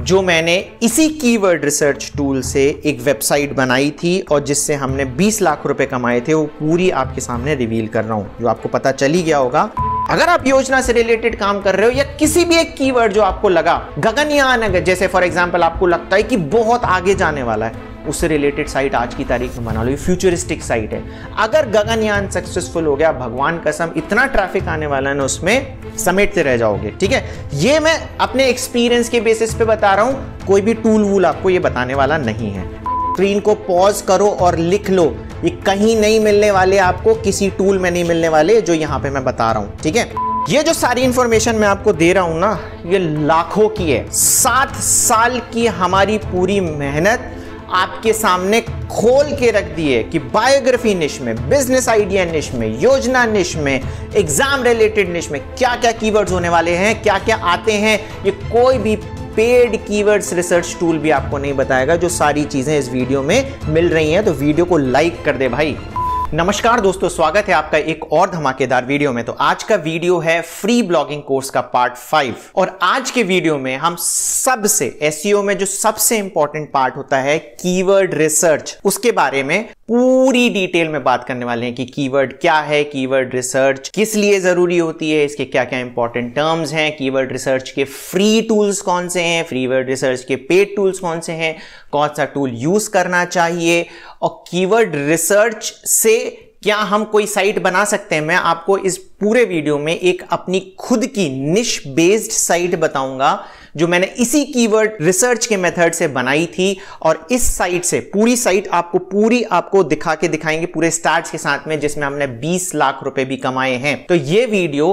जो मैंने इसी कीवर्ड रिसर्च टूल से एक वेबसाइट बनाई थी और जिससे हमने 20 लाख रुपए कमाए थे वो पूरी आपके सामने रिवील कर रहा हूँ जो आपको पता चल ही गया होगा अगर आप योजना से रिलेटेड काम कर रहे हो या किसी भी एक कीवर्ड जो आपको लगा गगनयान अगर जैसे फॉर एग्जाम्पल आपको लगता है कि बहुत आगे जाने वाला है उससे रिलेटेड साइट आज की तारीख में बना लो ये फ्यूचरिस्टिक साइट है अगर गगनयान सक्सेसफुल हो गया भगवान कसम इतना ट्रैफिक आने वाला है ना उसमें समेटते रह जाओगे ठीक है ये मैं अपने एक्सपीरियंस के बेसिस पे बता रहा हूँ कोई भी टूल वूल आपको ये बताने वाला नहीं है स्क्रीन को पॉज करो और लिख लो ये कहीं नहीं मिलने वाले आपको किसी टूल में नहीं मिलने वाले जो यहाँ पे मैं बता रहा हूँ ठीक है ये जो सारी इंफॉर्मेशन मैं आपको दे रहा हूं ना ये लाखों की है सात साल की हमारी पूरी मेहनत आपके सामने खोल के रख दिए कि बायोग्राफी निश में बिजनेस आइडिया निश में योजना निश में एग्जाम रिलेटेड निश में क्या क्या कीवर्ड्स होने वाले हैं क्या क्या आते हैं ये कोई भी पेड कीवर्ड्स रिसर्च टूल भी आपको नहीं बताएगा जो सारी चीज़ें इस वीडियो में मिल रही हैं तो वीडियो को लाइक कर दे भाई नमस्कार दोस्तों स्वागत है आपका एक और धमाकेदार वीडियो में तो आज का वीडियो है फ्री ब्लॉगिंग कोर्स का पार्ट फाइव और आज के वीडियो में हम सबसे एस e में जो सबसे इंपॉर्टेंट पार्ट होता है कीवर्ड रिसर्च उसके बारे में पूरी डिटेल में बात करने वाले हैं कि कीवर्ड क्या है कीवर्ड रिसर्च किस लिए जरूरी होती है इसके क्या क्या इंपॉर्टेंट टर्म्स हैं कीवर्ड रिसर्च के फ्री टूल्स कौन से हैं फ्री वर्ड रिसर्च के पेड टूल्स कौन से हैं कौन सा टूल यूज करना चाहिए और कीवर्ड रिसर्च से क्या हम कोई साइट बना सकते हैं मैं आपको इस पूरे वीडियो में एक अपनी खुद की निश बेस्ड साइट बताऊंगा जो मैंने इसी कीवर्ड रिसर्च के मेथड से बनाई थी और इस साइट से पूरी साइट आपको पूरी आपको दिखा के दिखाएंगे पूरे स्टार्ट के साथ में जिसमें हमने 20 लाख रुपए भी कमाए हैं तो ये वीडियो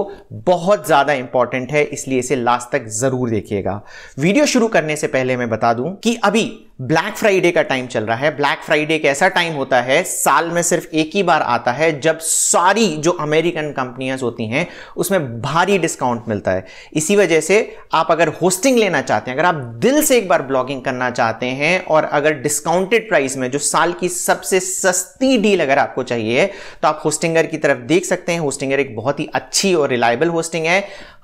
बहुत ज्यादा इंपॉर्टेंट है इसलिए इसे लास्ट तक जरूर देखिएगा वीडियो शुरू करने से पहले मैं बता दूं कि अभी ब्लैक फ्राइडे का टाइम चल रहा है ब्लैक फ्राइडे एक ऐसा टाइम होता है साल में सिर्फ एक ही बार आता है जब सारी जो अमेरिकन कंपनियां होती हैं उसमें भारी डिस्काउंट मिलता है इसी वजह से आप अगर होस्टिंग लेना चाहते हैं अगर आप दिल से एक बार ब्लॉगिंग करना चाहते हैं और अगर डिस्काउंटेड प्राइस में जो साल की सबसे सस्ती डील अगर आपको चाहिए तो आप होस्टिंगर की तरफ देख सकते हैं होस्टिंगर एक बहुत ही अच्छी और रिलायबल होस्टिंग है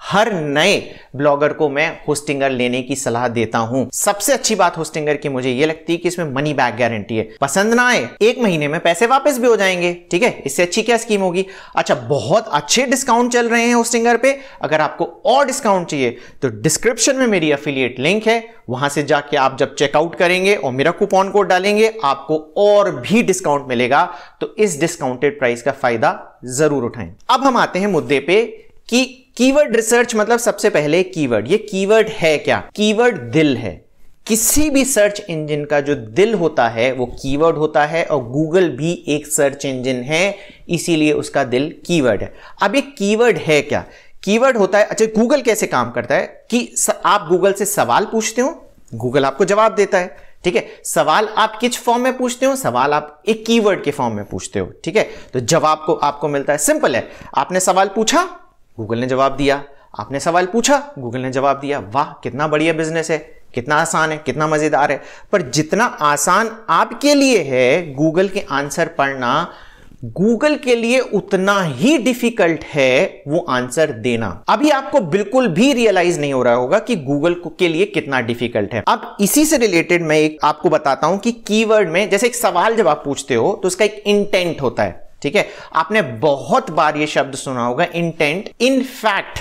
हर नए ब्लॉगर को मैं होस्टिंगर लेने की सलाह देता हूं सबसे अच्छी बात होस्टिंगर की मुझे ये लगती है कि इसमें मनी बैक गारंटी है पसंद ना आए एक महीने में पैसे वापस भी हो जाएंगे ठीक है इससे अच्छी क्या स्कीम होगी अच्छा बहुत अच्छे डिस्काउंट चल रहे हैं होस्टिंगर पे अगर आपको और डिस्काउंट चाहिए तो डिस्क्रिप्शन में मेरी अफिलियट लिंक है वहां से जाके आप जब चेकआउट करेंगे और मेरा कूपन कोड डालेंगे आपको और भी डिस्काउंट मिलेगा तो इस डिस्काउंटेड प्राइस का फायदा जरूर उठाएं अब हम आते हैं मुद्दे पे कि कीवर्ड रिसर्च मतलब सबसे पहले कीवर्ड ये कीवर्ड है क्या कीवर्ड दिल है किसी भी सर्च इंजन का जो दिल होता है वो कीवर्ड होता है और गूगल भी एक सर्च इंजन है इसीलिए उसका दिल कीवर्ड है अब ये कीवर्ड है क्या कीवर्ड होता है अच्छा गूगल कैसे काम करता है कि आप गूगल से सवाल पूछते हो गूगल आपको जवाब देता है ठीक है सवाल आप किस फॉर्म में पूछते हो सवाल आप एक कीवर्ड के फॉर्म में पूछते हो ठीक है तो जवाब को आपको मिलता है सिंपल है आपने सवाल पूछा गूगल ने जवाब दिया आपने सवाल पूछा गूगल ने जवाब दिया वाह कितना बढ़िया बिजनेस है कितना आसान है कितना मज़ेदार है पर जितना आसान आपके लिए है गूगल के आंसर पढ़ना गूगल के लिए उतना ही डिफिकल्ट है वो आंसर देना अभी आपको बिल्कुल भी रियलाइज नहीं हो रहा होगा कि गूगल के लिए कितना डिफिकल्ट है अब इसी से रिलेटेड मैं एक आपको बताता हूं कि कीवर्ड में जैसे एक सवाल जब आप पूछते हो तो उसका एक इंटेंट होता है ठीक है आपने बहुत बार ये शब्द सुना होगा इंटेंट इन फैक्ट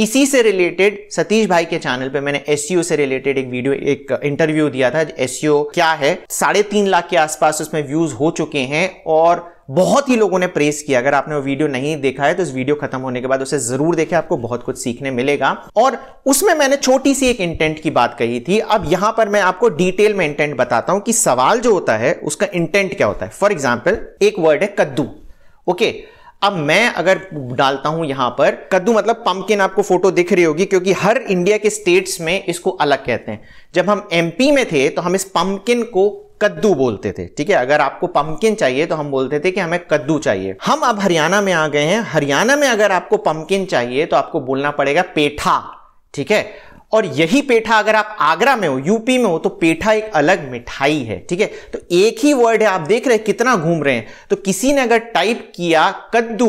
इसी से रिलेटेड सतीश भाई के चैनल पे मैंने एस e से रिलेटेड एक वीडियो एक इंटरव्यू दिया था एस e क्या है साढ़े तीन लाख के आसपास उसमें व्यूज हो चुके हैं और बहुत ही लोगों ने प्रेस किया अगर आपने वो वीडियो नहीं देखा है तो इस वीडियो खत्म होने के बाद उसे जरूर देखें आपको बहुत कुछ सीखने मिलेगा और उसमें मैंने छोटी सी एक इंटेंट की बात कही थी अब यहां पर मैं आपको डिटेल में इंटेंट बताता हूं कि सवाल जो होता है उसका इंटेंट क्या होता है फॉर एग्जाम्पल एक वर्ड है कद्दू ओके अब मैं अगर डालता हूं यहां पर कद्दू मतलब पंपकिन आपको फोटो दिख रही होगी क्योंकि हर इंडिया के स्टेट्स में इसको अलग कहते हैं जब हम एमपी में थे तो हम इस पंपकिन को कद्दू बोलते थे ठीक है अगर आपको पंपकिन चाहिए तो हम बोलते थे कि हमें कद्दू चाहिए हम अब हरियाणा में आ गए हैं हरियाणा में अगर आपको पंपकिन चाहिए तो आपको बोलना पड़ेगा पेठा ठीक है और यही पेठा अगर आप आगरा में हो यूपी में हो तो पेठा एक अलग मिठाई है ठीक है तो एक ही वर्ड है आप देख रहे हैं कितना घूम रहे हैं तो किसी ने अगर टाइप किया कद्दू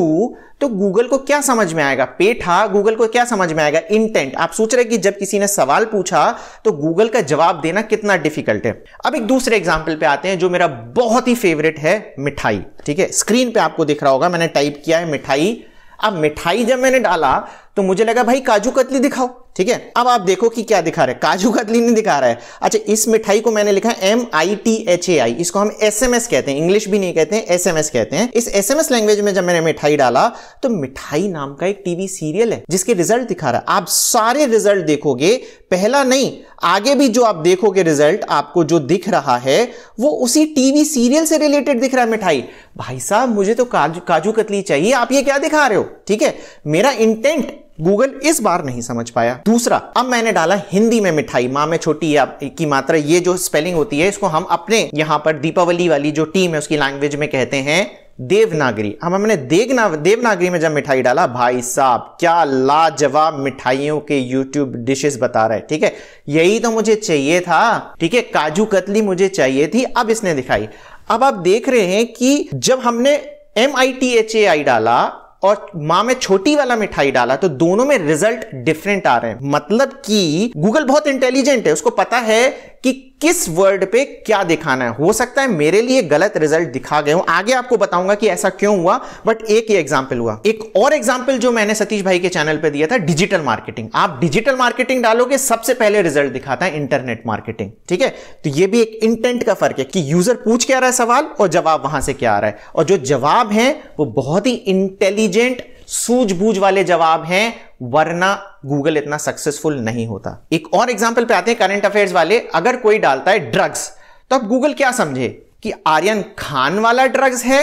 तो गूगल को क्या समझ में आएगा पेठा गूगल को क्या समझ में आएगा इंटेंट आप सोच रहे कि जब किसी ने सवाल पूछा तो गूगल का जवाब देना कितना डिफिकल्ट है अब एक दूसरे एग्जाम्पल पे आते हैं जो मेरा बहुत ही फेवरेट है मिठाई ठीक है स्क्रीन पे आपको दिख रहा होगा मैंने टाइप किया है मिठाई अब मिठाई जब मैंने डाला तो मुझे लगा भाई काजू कतली दिखाओ ठीक है अब आप देखो कि क्या दिखा रहा है काजू कतली नहीं दिखा रहा है अच्छा इस मिठाई को मैंने लिखा है M I T H A I इसको हम एस एम एस कहते हैं इंग्लिश भी नहीं कहते हैं एस एम एस कहते हैं इस एस एम एस लैंग्वेज में जब मैंने मिठाई डाला तो मिठाई नाम का एक टीवी सीरियल है जिसके रिजल्ट दिखा रहा है आप सारे रिजल्ट देखोगे पहला नहीं आगे भी जो आप देखोगे रिजल्ट आपको जो दिख रहा है वो उसी टीवी सीरियल से रिलेटेड दिख रहा है मिठाई भाई साहब मुझे तो काजू काजू कतली चाहिए आप ये क्या दिखा रहे हो ठीक है मेरा इंटेंट गूगल इस बार नहीं समझ पाया दूसरा अब मैंने डाला हिंदी में मिठाई माँ में छोटी की मात्रा ये जो स्पेलिंग होती है इसको हम अपने यहाँ पर दीपावली वाली जो टीम है उसकी लैंग्वेज में कहते हैं देवनागरी हम हमने देवना देवनागरी में जब मिठाई डाला भाई साहब क्या लाजवाब मिठाइयों के यूट्यूब डिशेस बता रहा है ठीक है यही तो मुझे चाहिए था ठीक है काजू कतली मुझे चाहिए थी अब इसने दिखाई अब आप देख रहे हैं कि जब हमने M I T H A I डाला और माँ में छोटी वाला मिठाई डाला तो दोनों में रिजल्ट डिफरेंट आ रहे हैं मतलब कि गूगल बहुत इंटेलिजेंट है उसको पता है कि किस वर्ड पे क्या दिखाना है हो सकता है मेरे लिए गलत रिजल्ट दिखा गए हूं आगे आपको बताऊंगा कि ऐसा क्यों हुआ बट एक ही एग्जाम्पल हुआ एक और एग्जाम्पल जो मैंने सतीश भाई के चैनल पे दिया था डिजिटल मार्केटिंग आप डिजिटल मार्केटिंग डालोगे सबसे पहले रिजल्ट दिखाता है इंटरनेट मार्केटिंग ठीक है तो ये भी एक इंटेंट का फर्क है कि यूजर पूछ क्या रहा है सवाल और जवाब वहां से क्या आ रहा है और जो जवाब है वो बहुत ही इंटेलिजेंट सूझबूझ वाले जवाब हैं वरना गूगल इतना सक्सेसफुल नहीं होता एक और एग्जाम्पल पे आते हैं करंट अफेयर्स वाले अगर कोई डालता है ड्रग्स तो अब गूगल क्या समझे कि आर्यन खान वाला ड्रग्स है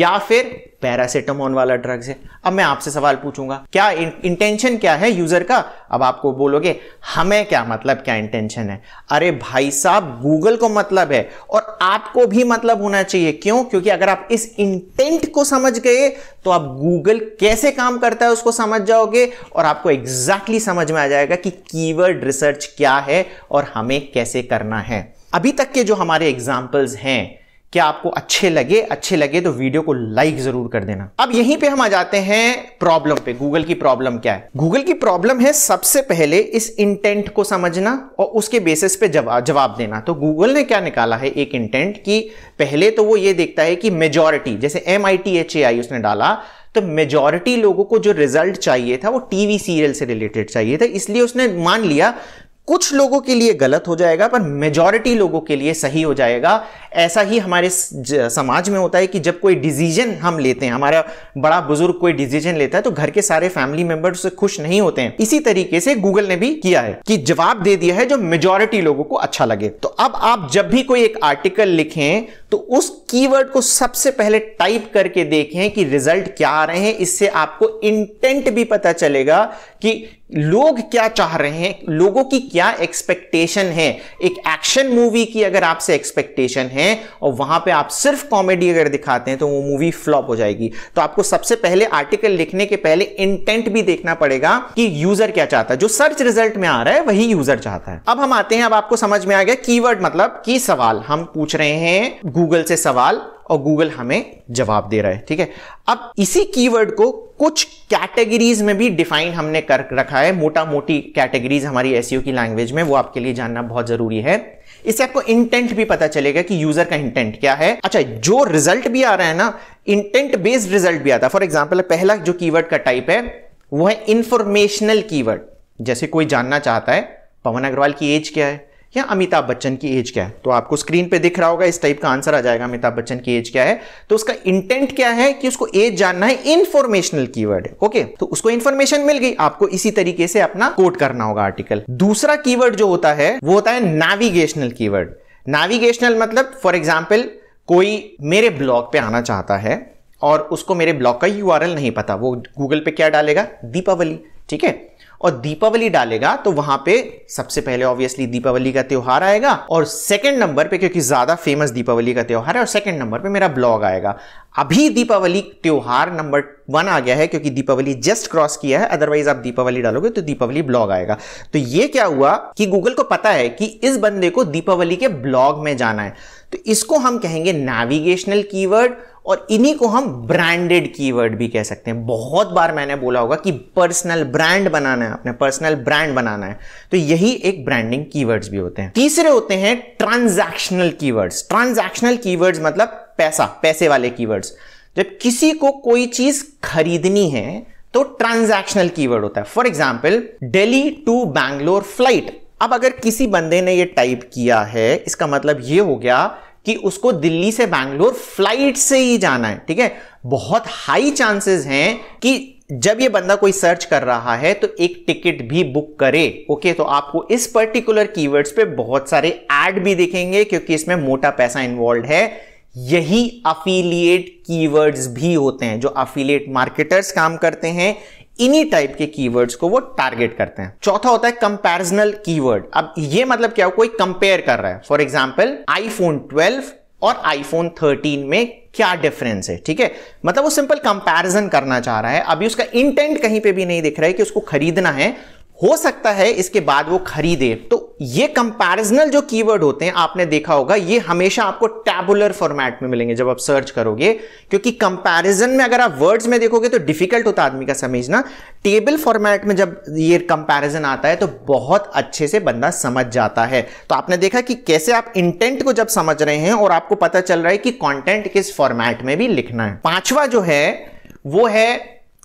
या फिर पैरासिटामोल वाला ड्रग्स है अब मैं आपसे सवाल पूछूंगा क्या इंटेंशन क्या है यूजर का अब आपको बोलोगे हमें क्या मतलब क्या इंटेंशन है अरे भाई साहब गूगल को मतलब है और आपको भी मतलब होना चाहिए क्यों क्योंकि अगर आप इस इंटेंट को समझ गए तो आप गूगल कैसे काम करता है उसको समझ जाओगे और आपको एग्जैक्टली exactly समझ में आ जाएगा कि कीवर्ड रिसर्च क्या है और हमें कैसे करना है अभी तक के जो हमारे एग्जाम्पल्स हैं क्या आपको अच्छे लगे अच्छे लगे तो वीडियो को लाइक जरूर कर देना अब यहीं पे हम आ जाते हैं प्रॉब्लम पे गूगल की प्रॉब्लम क्या है गूगल की प्रॉब्लम है सबसे पहले इस इंटेंट को समझना और उसके बेसिस पे जवाब जवाब देना तो गूगल ने क्या निकाला है एक इंटेंट कि पहले तो वो ये देखता है कि मेजोरिटी जैसे M I T H A I उसने डाला तो मेजोरिटी लोगों को जो रिजल्ट चाहिए था वो टीवी सीरियल से रिलेटेड चाहिए था इसलिए उसने मान लिया कुछ लोगों के लिए गलत हो जाएगा पर मेजॉरिटी लोगों के लिए सही हो जाएगा ऐसा ही हमारे समाज में होता है कि जब कोई डिसीजन हम लेते हैं हमारा बड़ा बुजुर्ग कोई डिसीजन लेता है तो घर के सारे फैमिली मेंबर्स खुश नहीं होते हैं इसी तरीके से गूगल ने भी किया है कि जवाब दे दिया है जो मेजोरिटी लोगों को अच्छा लगे तो अब आप जब भी कोई एक आर्टिकल लिखें तो उस कीवर्ड को सबसे पहले टाइप करके देखें कि रिजल्ट क्या आ रहे हैं इससे आपको इंटेंट भी पता चलेगा कि लोग क्या चाह रहे हैं लोगों की क्या एक्सपेक्टेशन है एक एक्शन मूवी की अगर आपसे एक्सपेक्टेशन है और वहां पे आप सिर्फ कॉमेडी अगर दिखाते हैं तो वो मूवी फ्लॉप हो जाएगी तो आपको सबसे पहले आर्टिकल लिखने के पहले इंटेंट भी देखना पड़ेगा कि यूजर क्या चाहता है जो सर्च रिजल्ट में आ रहा है वही यूजर चाहता है अब हम आते हैं अब आपको समझ में आ गया कीवर्ड मतलब की सवाल हम पूछ रहे हैं गूगल से सवाल और गूगल हमें जवाब दे रहा है ठीक है अब इसी कीवर्ड को कुछ कैटेगरीज में भी डिफाइन हमने कर रखा है मोटा मोटी कैटेगरीज हमारी एस e की लैंग्वेज में वो आपके लिए जानना बहुत जरूरी है इससे आपको इंटेंट भी पता चलेगा कि यूजर का इंटेंट क्या है अच्छा जो रिजल्ट भी आ रहा है ना इंटेंट बेस्ड रिजल्ट भी आता है फॉर एग्जाम्पल पहला जो कीवर्ड का टाइप है वो है इंफॉर्मेशनल कीवर्ड जैसे कोई जानना चाहता है पवन अग्रवाल की एज क्या है या अमिताभ बच्चन की एज क्या है तो आपको स्क्रीन पे दिख रहा होगा इस टाइप का आंसर आ जाएगा अमिताभ बच्चन की एज क्या है तो उसका इंटेंट क्या है कि उसको एज जानना है इन्फॉर्मेशनल वर्ड है ओके तो उसको इंफॉर्मेशन मिल गई आपको इसी तरीके से अपना कोट करना होगा आर्टिकल दूसरा की जो होता है वो होता है नेविगेशनल की नेविगेशनल मतलब फॉर एग्जाम्पल कोई मेरे ब्लॉग पे आना चाहता है और उसको मेरे ब्लॉग का यू नहीं पता वो गूगल पे क्या डालेगा दीपावली ठीक है और दीपावली डालेगा तो वहां पे सबसे पहले ऑब्वियसली दीपावली का त्यौहार आएगा और सेकंड नंबर पे क्योंकि ज्यादा फेमस दीपावली का त्यौहार है और सेकंड नंबर पे मेरा ब्लॉग आएगा अभी दीपावली त्यौहार नंबर वन आ गया है क्योंकि दीपावली जस्ट क्रॉस किया है अदरवाइज आप दीपावली डालोगे तो दीपावली ब्लॉग आएगा तो ये क्या हुआ कि गूगल को पता है कि इस बंदे को दीपावली के ब्लॉग में जाना है तो इसको हम कहेंगे नेविगेशनल कीवर्ड और इन्हीं को हम ब्रांडेड कीवर्ड भी कह सकते हैं बहुत बार मैंने बोला होगा कि पर्सनल ब्रांड बनाना है अपने पर्सनल ब्रांड बनाना है तो यही एक ब्रांडिंग कीवर्ड्स भी होते हैं तीसरे होते हैं ट्रांजैक्शनल कीवर्ड्स ट्रांजैक्शनल कीवर्ड्स मतलब पैसा पैसे वाले कीवर्ड्स जब किसी को कोई चीज खरीदनी है तो ट्रांजैक्शनल कीवर्ड होता है for example Delhi to Bangalore flight अब अगर किसी बंदे ने ये टाइप किया है इसका मतलब ये हो गया कि उसको दिल्ली से बैंगलोर फ्लाइट से ही जाना है ठीक है बहुत हाई चांसेस हैं कि जब ये बंदा कोई सर्च कर रहा है तो एक टिकट भी बुक करे ओके तो आपको इस पर्टिकुलर कीवर्ड्स पे बहुत सारे एड भी दिखेंगे क्योंकि इसमें मोटा पैसा इन्वॉल्व है यही अफिलिएट कीवर्ड्स भी होते हैं जो अफिलिएट मार्केटर्स काम करते हैं इन्हीं टाइप के कीवर्ड्स को वो टारगेट करते हैं चौथा होता है कंपैरिजनल कीवर्ड अब ये मतलब क्या हो कोई कंपेयर कर रहा है फॉर एग्जाम्पल आईफोन ट्वेल्व और आईफोन थर्टीन में क्या डिफरेंस है ठीक है मतलब वो सिंपल कंपैरिजन करना चाह रहा है अभी उसका इंटेंट कहीं पे भी नहीं दिख रहा है कि उसको खरीदना है हो सकता है इसके बाद वो खरीदे तो ये कंपैरिजनल जो कीवर्ड होते हैं आपने देखा होगा ये हमेशा आपको टैबुलर फॉर्मेट में मिलेंगे जब आप सर्च करोगे क्योंकि कंपैरिजन में अगर आप वर्ड्स में देखोगे तो डिफिकल्ट होता आदमी का समझना टेबल फॉर्मेट में जब ये कंपैरिजन आता है तो बहुत अच्छे से बंदा समझ जाता है तो आपने देखा कि कैसे आप इंटेंट को जब समझ रहे हैं और आपको पता चल रहा है कि कॉन्टेंट किस फॉर्मेट में भी लिखना है पांचवा जो है वो है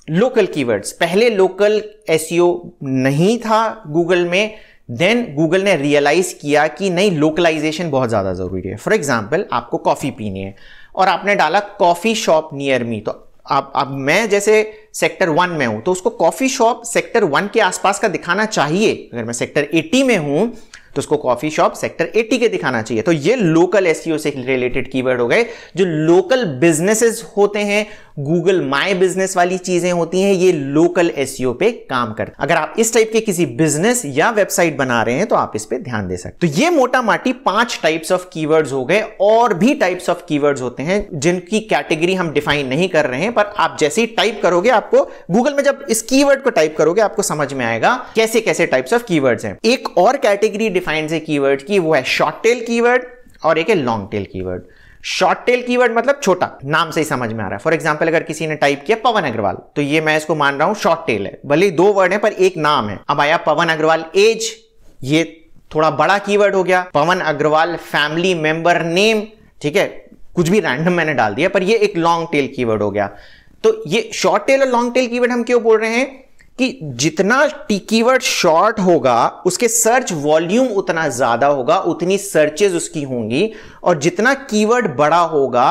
लोकल कीवर्ड्स पहले लोकल एस e नहीं था गूगल में देन गूगल ने रियलाइज किया कि नहीं लोकलाइजेशन बहुत ज़्यादा ज़रूरी है फॉर एग्जाम्पल आपको कॉफ़ी पीनी है और आपने डाला कॉफ़ी शॉप नियर मी तो आप अब मैं जैसे सेक्टर वन में हूं तो उसको कॉफ़ी शॉप सेक्टर वन के आसपास का दिखाना चाहिए अगर मैं सेक्टर एटी में हूं तो उसको कॉफी शॉप सेक्टर एटी के दिखाना चाहिए तो ये लोकल एस e से रिलेटेड कीवर्ड हो गए जो लोकल बिजनेसेस होते हैं गूगल माई बिजनेस वाली चीजें होती हैं ये लोकल एस e पे काम करते अगर आप इस टाइप के किसी बिजनेस या वेबसाइट बना रहे हैं तो आप इस पर ध्यान दे सकते तो ये मोटा माटी पांच टाइप्स ऑफ कीवर्ड्स हो गए और भी टाइप्स ऑफ कीवर्ड्स होते हैं जिनकी कैटेगरी हम डिफाइन नहीं कर रहे हैं पर आप जैसे ही टाइप करोगे आपको गूगल में जब इस कीवर्ड को टाइप करोगे आपको समझ में आएगा कैसे कैसे टाइप्स ऑफ कीवर्ड्स हैं एक और कैटेगरी डिफाइंड है कीवर्ड की वो है शॉर्ट टेल कीवर्ड और एक है long tail keyword short tail keyword मतलब छोटा नाम से ही समझ में आ रहा है फॉर एग्जाम्पल अगर किसी ने टाइप किया पवन अग्रवाल तो ये मैं इसको मान रहा हूं शॉर्ट टेल है भले दो वर्ड है पर एक नाम है अब आया पवन अग्रवाल एज ये थोड़ा बड़ा कीवर्ड हो गया Pawan Agarwal family member name ठीक है कुछ भी रैंडम मैंने डाल दिया पर ये एक लॉन्ग टेल कीवर्ड हो गया तो ये शॉर्ट टेल और लॉन्ग टेल कीवर्ड हम क्यों बोल रहे हैं कि जितना टीकीवर्ड शॉर्ट होगा उसके सर्च वॉल्यूम उतना ज़्यादा होगा उतनी सर्चेज उसकी होंगी और जितना कीवर्ड बड़ा होगा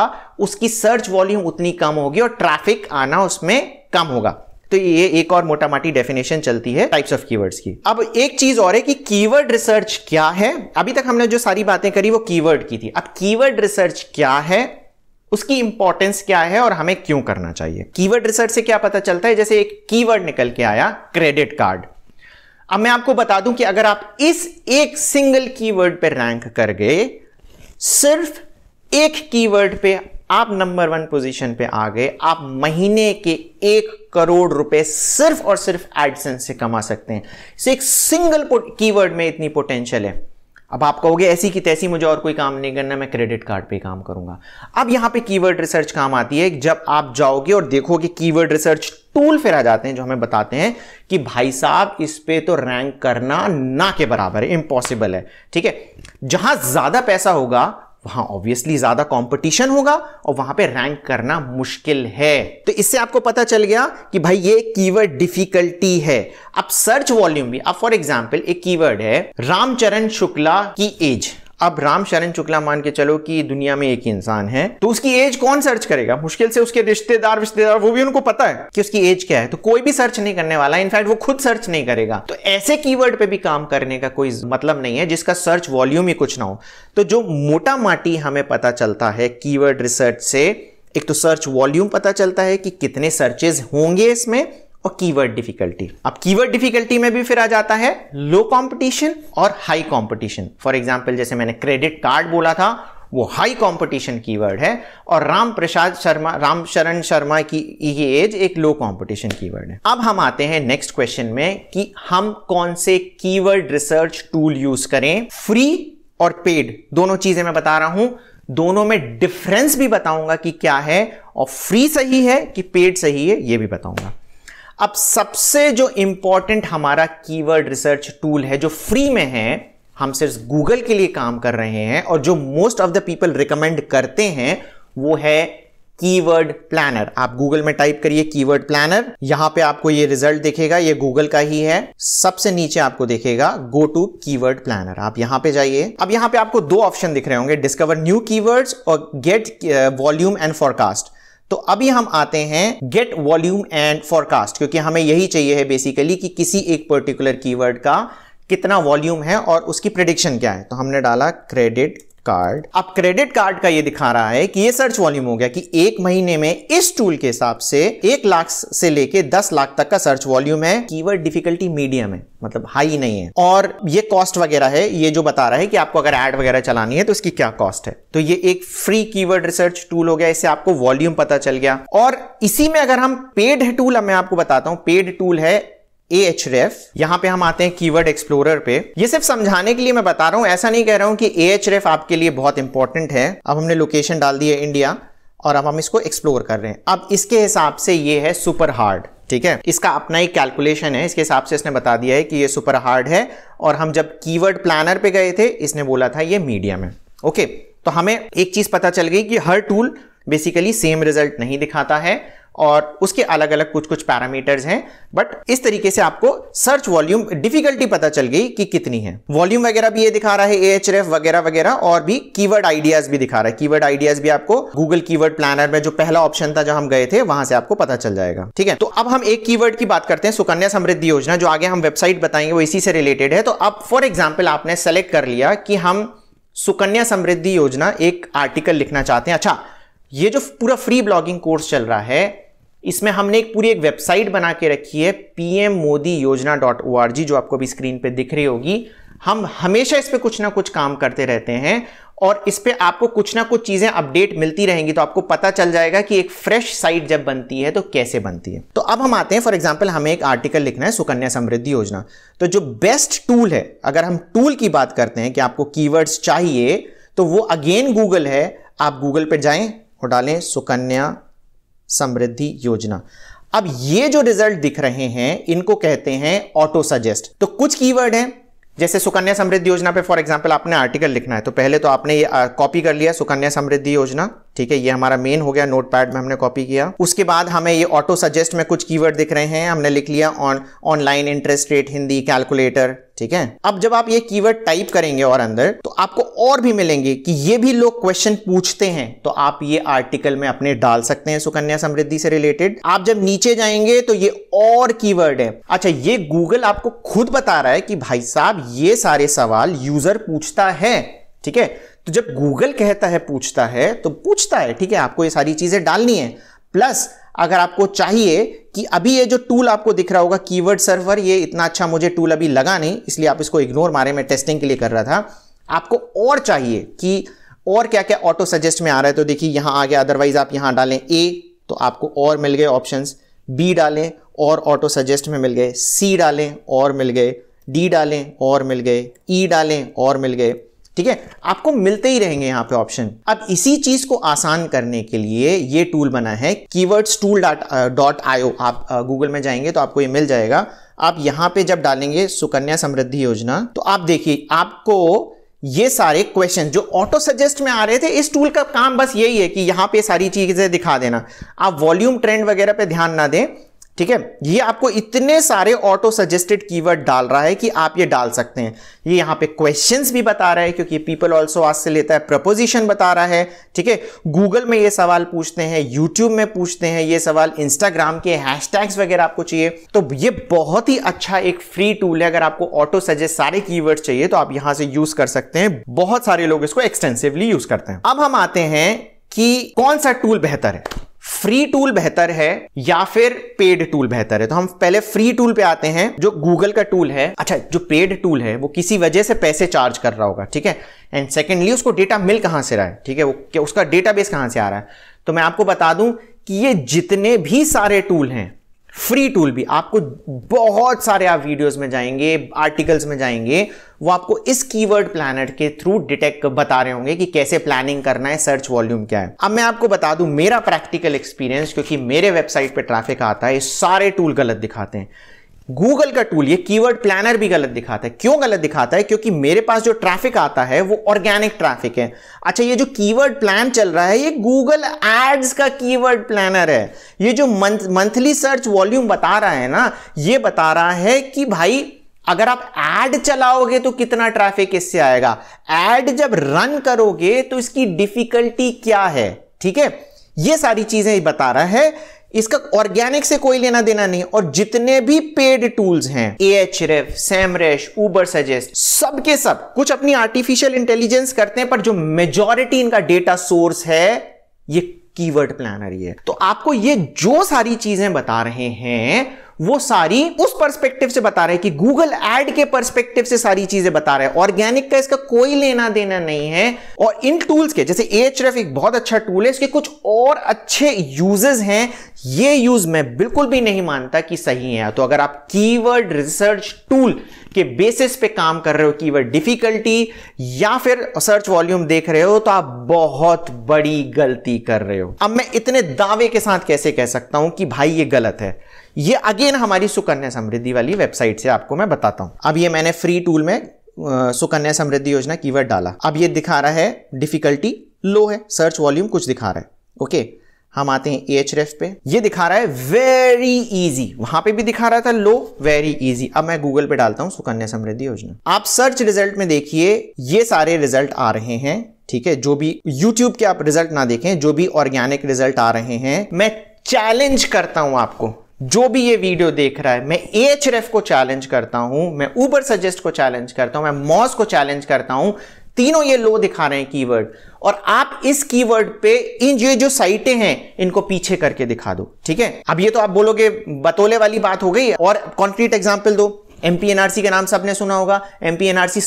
उसकी सर्च वॉल्यूम उतनी कम होगी और ट्रैफिक आना उसमें कम होगा तो ये एक और मोटा माटी डेफिनेशन चलती है टाइप्स ऑफ कीवर्ड्स की अब एक चीज और है कि कीवर्ड रिसर्च क्या है अभी तक हमने जो सारी बातें करी वो कीवर्ड की थी अब कीवर्ड रिसर्च क्या है उसकी इंपॉर्टेंस क्या है और हमें क्यों करना चाहिए कीवर्ड रिसर्च से क्या पता चलता है जैसे एक कीवर्ड निकल के आया क्रेडिट कार्ड अब मैं आपको बता दूं कि अगर आप इस एक सिंगल कीवर्ड पर रैंक कर गए सिर्फ एक कीवर्ड पे आप नंबर वन पोजीशन पे आ गए आप महीने के एक करोड़ रुपए सिर्फ और सिर्फ एडसेंस से कमा सकते हैं इस एक सिंगल कीवर्ड में इतनी पोटेंशियल है अब आप कहोगे ऐसी की तैसी मुझे और कोई काम नहीं करना मैं क्रेडिट कार्ड पे काम करूंगा अब यहाँ पे कीवर्ड रिसर्च काम आती है जब आप जाओगे और देखोगे कीवर्ड रिसर्च टूल फिर आ जाते हैं जो हमें बताते हैं कि भाई साहब इस पे तो रैंक करना ना के बराबर है इम्पॉसिबल है ठीक है जहां ज्यादा पैसा होगा वहां ऑब्वियसली ज़्यादा कंपटीशन होगा और वहां पे रैंक करना मुश्किल है तो इससे आपको पता चल गया कि भाई ये कीवर्ड डिफिकल्टी है अब सर्च वॉल्यूम भी अब फॉर एग्जाम्पल एक कीवर्ड है रामचरण शुक्ला की एज अब राम शरण शुक्ला मान के चलो कि दुनिया में एक ही इंसान है तो उसकी एज कौन सर्च करेगा मुश्किल से उसके रिश्तेदार रिश्तेदार वो भी उनको पता है कि उसकी एज क्या है तो कोई भी सर्च नहीं करने वाला इनफैक्ट वो खुद सर्च नहीं करेगा तो ऐसे कीवर्ड पे भी काम करने का कोई मतलब नहीं है जिसका सर्च वॉल्यूम ही कुछ ना हो तो जो मोटा माटी हमें पता चलता है कीवर्ड रिसर्च से एक तो सर्च वॉल्यूम पता चलता है कि कितने सर्चेज होंगे इसमें और कीवर्ड डिफिकल्टी अब कीवर्ड डिफिकल्टी में भी फिर आ जाता है लो कंपटीशन और हाई कंपटीशन फॉर एग्जांपल जैसे मैंने क्रेडिट कार्ड बोला था वो हाई कंपटीशन कीवर्ड है और राम प्रसाद शर्मा राम शरण शर्मा की ये एज एक लो कंपटीशन कीवर्ड है अब हम आते हैं नेक्स्ट क्वेश्चन में कि हम कौन से कीवर्ड रिसर्च टूल यूज करें फ्री और पेड दोनों चीजें मैं बता रहा हूं दोनों में डिफरेंस भी बताऊंगा कि क्या है और फ्री सही है कि पेड सही है ये भी बताऊंगा अब सबसे जो इंपॉर्टेंट हमारा कीवर्ड रिसर्च टूल है जो फ्री में है हम सिर्फ गूगल के लिए काम कर रहे हैं और जो most of the people recommend करते हैं वो है कीवर्ड प्लानर आप गूगल में टाइप करिए कीवर्ड प्लानर यहां पे आपको ये रिजल्ट देखेगा ये गूगल का ही है सबसे नीचे आपको देखेगा गो टू कीवर्ड प्लानर आप यहां पे जाइए अब यहां पे आपको दो ऑप्शन दिख रहे होंगे डिस्कवर न्यू कीवर्ड्स और गेट वॉल्यूम एंड फॉरकास्ट तो अभी हम आते हैं गेट वॉल्यूम एंड फॉरकास्ट क्योंकि हमें यही चाहिए है बेसिकली कि किसी एक पर्टिकुलर कीवर्ड का कितना वॉल्यूम है और उसकी प्रिडिक्शन क्या है तो हमने डाला क्रेडिट कार्ड अब क्रेडिट कार्ड का ये दिखा रहा है कि ये सर्च वॉल्यूम हो गया कि एक महीने में इस टूल के हिसाब से एक लाख से लेके दस लाख तक का सर्च वॉल्यूम है कीवर्ड डिफिकल्टी मीडियम है मतलब हाई नहीं है और ये कॉस्ट वगैरह है ये जो बता रहा है कि आपको अगर एड वगैरह चलानी है तो इसकी क्या कॉस्ट है तो ये एक फ्री कीवर्ड रिसर्च टूल हो गया इससे आपको वॉल्यूम पता चल गया और इसी में अगर हम पेड टूल मैं आपको बताता हूं पेड टूल है AHREF यहां पे हम आते हैं कीवर्ड एक्सप्लोरर पे ये सिर्फ समझाने के लिए मैं बता रहा हूं ऐसा नहीं कह रहा हूं कि AHREF आपके लिए बहुत इंपॉर्टेंट है अब हमने लोकेशन डाल दी है इंडिया और अब हम इसको एक्सप्लोर कर रहे हैं अब इसके हिसाब से ये है सुपर हार्ड ठीक है इसका अपना ही कैलकुलेशन है इसके हिसाब से इसने बता दिया है कि ये सुपर हार्ड है और हम जब कीवर्ड प्लानर पे गए थे इसने बोला था ये मीडियम है ओके तो हमें एक चीज पता चल गई कि हर टूल बेसिकली सेम रिजल्ट नहीं दिखाता है और उसके अलग अलग कुछ कुछ पैरामीटर्स हैं बट इस तरीके से आपको सर्च वॉल्यूम डिफिकल्टी पता चल गई कि कितनी है वॉल्यूम वगैरह भी ये दिखा रहा है ए एफ वगैरह वगैरह और भी कीवर्ड आइडियाज भी दिखा रहा है कीवर्ड आइडियाज भी आपको गूगल कीवर्ड प्लानर में जो पहला ऑप्शन था जो हम गए थे वहां से आपको पता चल जाएगा ठीक है तो अब हम एक कीवर्ड की बात करते हैं सुकन्या समृद्धि योजना जो आगे हम वेबसाइट बताएंगे वो इसी से रिलेटेड है तो अब फॉर एग्जाम्पल आपने सेलेक्ट कर लिया कि हम सुकन्या समृद्धि योजना एक आर्टिकल लिखना चाहते हैं अच्छा ये जो पूरा फ्री ब्लॉगिंग कोर्स चल रहा है इसमें हमने एक पूरी एक वेबसाइट बना के रखी है पी एम मोदी योजना डॉट ओ आर जी जो आपको अभी स्क्रीन पे दिख रही होगी हम हमेशा इस पर कुछ ना कुछ काम करते रहते हैं और इस पर आपको कुछ ना कुछ चीज़ें अपडेट मिलती रहेंगी तो आपको पता चल जाएगा कि एक फ्रेश साइट जब बनती है तो कैसे बनती है तो अब हम आते हैं फॉर एग्जाम्पल हमें एक आर्टिकल लिखना है सुकन्या समृद्धि योजना तो जो बेस्ट टूल है अगर हम टूल की बात करते हैं कि आपको कीवर्ड्स चाहिए तो वो अगेन गूगल है आप गूगल पर जाएं और डालें सुकन्या समृद्धि योजना अब ये जो रिजल्ट दिख रहे हैं इनको कहते हैं ऑटो सजेस्ट तो कुछ कीवर्ड हैं जैसे सुकन्या समृद्धि योजना पे फॉर एग्जांपल आपने आर्टिकल लिखना है तो पहले तो आपने ये कॉपी कर लिया सुकन्या समृद्धि योजना ठीक है ये हमारा मेन हो गया नोट पैड में हमने कॉपी किया उसके बाद हमें ये ऑटो सजेस्ट में कुछ कीवर्ड दिख रहे हैं हमने लिख लिया on online interest rate Hindi calculator ठीक है अब जब आप ये कीवर्ड टाइप करेंगे और अंदर तो आपको और भी मिलेंगे कि ये भी लोग क्वेश्चन पूछते हैं तो आप ये आर्टिकल में अपने डाल सकते हैं सुकन्या समृद्धि से रिलेटेड आप जब नीचे जाएंगे तो ये और कीवर्ड है अच्छा ये गूगल आपको खुद बता रहा है कि भाई साहब ये सारे सवाल यूजर पूछता है ठीक है तो जब गूगल कहता है पूछता है तो पूछता है ठीक है आपको ये सारी चीज़ें डालनी है प्लस अगर आपको चाहिए कि अभी ये जो टूल आपको दिख रहा होगा कीवर्ड सर्वर ये इतना अच्छा मुझे टूल अभी लगा नहीं इसलिए आप इसको इग्नोर मारे मैं टेस्टिंग के लिए कर रहा था आपको और चाहिए कि और क्या क्या ऑटो सजेस्ट में आ रहा है तो देखिए यहां आ गया अदरवाइज आप यहां डालें ए तो आपको और मिल गए ऑप्शंस बी डालें और ऑटो सजेस्ट में मिल गए सी डालें और मिल गए डी डालें और मिल गए ई e डालें और मिल गए ठीक है आपको मिलते ही रहेंगे यहां पे ऑप्शन अब इसी चीज को आसान करने के लिए ये टूल बना है कीवर्ड्स टूल डॉट आयो आप गूगल uh, में जाएंगे तो आपको ये मिल जाएगा आप यहां पे जब डालेंगे सुकन्या समृद्धि योजना तो आप देखिए आपको ये सारे क्वेश्चन जो ऑटो सजेस्ट में आ रहे थे इस टूल का काम बस यही है कि यहां पे सारी चीजें दिखा देना आप वॉल्यूम ट्रेंड वगैरह पे ध्यान ना दें ठीक है ये आपको इतने सारे ऑटो सजेस्टेड कीवर्ड डाल रहा है कि आप ये डाल सकते हैं ये यहां पे क्वेश्चंस भी बता रहा है क्योंकि पीपल ऑल्सो आज से लेता है प्रपोजिशन बता रहा है ठीक है गूगल में ये सवाल पूछते हैं यूट्यूब में पूछते हैं ये सवाल इंस्टाग्राम के हैशटैग्स वगैरह आपको चाहिए तो ये बहुत ही अच्छा एक फ्री टूल है अगर आपको ऑटो सजेस्ट सारे की चाहिए तो आप यहां से यूज कर सकते हैं बहुत सारे लोग इसको एक्सटेंसिवली यूज करते हैं अब हम आते हैं कि कौन सा टूल बेहतर है फ्री टूल बेहतर है या फिर पेड टूल बेहतर है तो हम पहले फ्री टूल पे आते हैं जो गूगल का टूल है अच्छा जो पेड टूल है वो किसी वजह से पैसे चार्ज कर रहा होगा ठीक है एंड सेकेंडली उसको डेटा मिल कहां से रहा है ठीक है वो उसका डेटा बेस कहां से आ रहा है तो मैं आपको बता दूं कि ये जितने भी सारे टूल हैं फ्री टूल भी आपको बहुत सारे आप वीडियोस में जाएंगे आर्टिकल्स में जाएंगे वो आपको इस कीवर्ड प्लानट के थ्रू डिटेक्ट बता रहे होंगे कि कैसे प्लानिंग करना है सर्च वॉल्यूम क्या है अब मैं आपको बता दूं मेरा प्रैक्टिकल एक्सपीरियंस क्योंकि मेरे वेबसाइट पे ट्रैफिक आता है सारे टूल गलत दिखाते हैं गूगल का टूल ये कीवर्ड प्लानर भी गलत दिखाता है क्यों गलत दिखाता है क्योंकि मेरे पास जो ट्रैफिक आता है वो ऑर्गेनिक ट्रैफिक है अच्छा ये जो कीवर्ड प्लान चल रहा है ये गूगल एड्स का कीवर्ड प्लानर है ये जो मंथली सर्च वॉल्यूम बता रहा है ना ये बता रहा है कि भाई अगर आप एड चलाओगे तो कितना ट्रैफिक इससे आएगा एड जब रन करोगे तो इसकी डिफिकल्टी क्या है ठीक है ये सारी चीजें बता रहा है इसका ऑर्गेनिक से कोई लेना देना नहीं और जितने भी पेड टूल्स हैं A H ref सैमरेश Uber suggest सबके सब कुछ अपनी आर्टिफिशियल इंटेलिजेंस करते हैं पर जो मेजोरिटी इनका डेटा सोर्स है ये कीवर्ड प्लानर ही है तो आपको ये जो सारी चीजें बता रहे हैं वो सारी उस पर्सपेक्टिव से बता रहे हैं कि गूगल एड के पर्सपेक्टिव से सारी चीजें बता रहे हैं ऑर्गेनिक का इसका कोई लेना देना नहीं है और इन टूल्स के जैसे एच एक बहुत अच्छा टूल है इसके कुछ और अच्छे यूजेस हैं ये यूज मैं बिल्कुल भी नहीं मानता कि सही है तो अगर आप कीवर्ड रिसर्च टूल के बेसिस पे काम कर रहे हो कीवर्ड डिफिकल्टी या फिर सर्च वॉल्यूम देख रहे हो तो आप बहुत बड़ी गलती कर रहे हो अब मैं इतने दावे के साथ कैसे कह सकता हूं कि भाई ये गलत है ये अगेन हमारी सुकन्या समृद्धि वाली वेबसाइट से आपको मैं बताता हूँ अब ये मैंने फ्री टूल में सुकन्या समृद्धि योजना कीवर्ड डाला अब ये दिखा रहा है डिफिकल्टी लो है सर्च वॉल्यूम कुछ दिखा रहा है ओके हम आते हैं एच पे ये दिखा रहा है वेरी इजी वहां पे भी दिखा रहा था लो वेरी इजी अब मैं गूगल पे डालता हूं सुकन्या समृद्धि योजना आप सर्च रिजल्ट में देखिए ये सारे रिजल्ट आ रहे हैं ठीक है जो भी YouTube के आप रिजल्ट ना देखें जो भी ऑर्गेनिक रिजल्ट आ रहे हैं मैं चैलेंज करता हूं आपको जो भी ये वीडियो देख रहा है मैं ए को चैलेंज करता हूं मैं ऊबर सजेस्ट को चैलेंज करता हूं मैं मॉस को चैलेंज करता हूं तीनों ये लो दिखा रहे हैं कीवर्ड और आप इस कीवर्ड पे इन ये जो साइटें हैं इनको पीछे करके दिखा दो ठीक है अब ये तो आप बोलोगे बतोले वाली बात हो गई और कॉन्क्रीट एग्जाम्पल दो एम के नाम से आपने सुना होगा एम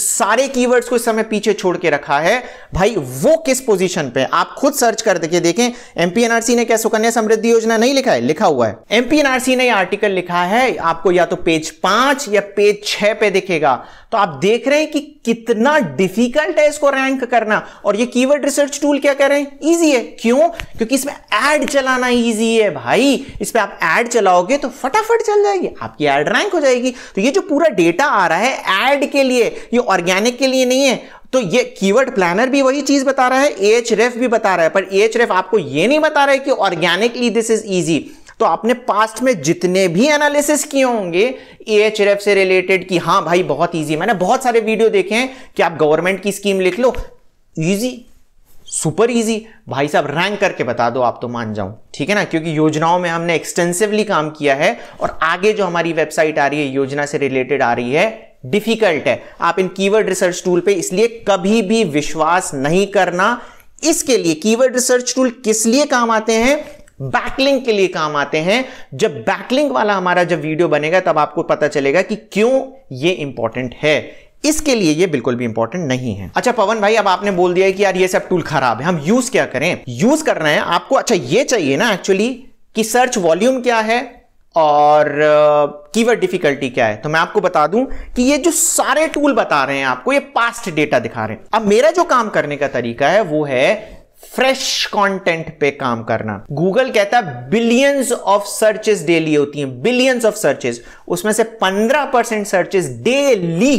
सारे कीवर्ड्स को इस समय पीछे छोड़ के रखा है भाई वो किस पोजीशन पे आप खुद सर्च कर देखिए देखें एम ने क्या सुकन्या समृद्धि योजना नहीं लिखा है लिखा हुआ है एम ने आर्टिकल लिखा है आपको या तो पेज पांच या पेज छह पे दिखेगा तो आप देख रहे हैं कि कितना डिफिकल्ट है इसको रैंक करना और ये कीवर्ड रिसर्च टूल क्या कह रहे हैं इजी है क्यों क्योंकि इसमें एड चलाना इजी है भाई इस पर आप एड चलाओगे तो फटाफट चल जाएगी आपकी एड रैंक हो जाएगी तो ये जो पूरा डेटा आ रहा है एड के लिए ये ऑर्गेनिक के लिए नहीं है तो ये कीवर्ड प्लानर भी वही चीज बता रहा है एच रेफ भी बता रहा है पर एच रेफ आपको ये नहीं बता रहा है कि ऑर्गेनिकली दिस इज ईजी तो आपने पास्ट में जितने भी एनालिसिस किए होंगे एच से रिलेटेड कि हाँ भाई बहुत ईजी मैंने बहुत सारे वीडियो देखे हैं कि आप गवर्नमेंट की स्कीम लिख लो इजी सुपर इजी भाई साहब रैंक करके बता दो आप तो मान जाऊं ठीक है ना क्योंकि योजनाओं में हमने एक्सटेंसिवली काम किया है और आगे जो हमारी वेबसाइट आ रही है योजना से रिलेटेड आ रही है डिफिकल्ट है आप इन कीवर्ड रिसर्च टूल पे इसलिए कभी भी विश्वास नहीं करना इसके लिए कीवर्ड रिसर्च टूल किस लिए काम आते हैं बैकलिंग के लिए काम आते हैं जब बैकलिंग वाला हमारा जब वीडियो बनेगा तब आपको पता चलेगा कि क्यों ये इंपॉर्टेंट है इसके लिए ये बिल्कुल भी इंपॉर्टेंट नहीं है अच्छा पवन भाई अब आपने बोल दिया कि यार ये सब टूल खराब है हम यूज क्या करें यूज करना है आपको अच्छा ये चाहिए ना एक्चुअली कि सर्च वॉल्यूम क्या है और कीवर्ड uh, डिफिकल्टी क्या है तो मैं आपको बता दूं कि ये जो सारे टूल बता रहे हैं आपको ये पास्ट डेटा दिखा रहे हैं अब मेरा जो काम करने का तरीका है वो है फ्रेश कंटेंट पे काम करना गूगल कहता है बिलियंस ऑफ सर्चेस डेली होती हैं बिलियंस ऑफ सर्चेस उसमें से 15 percent searches daily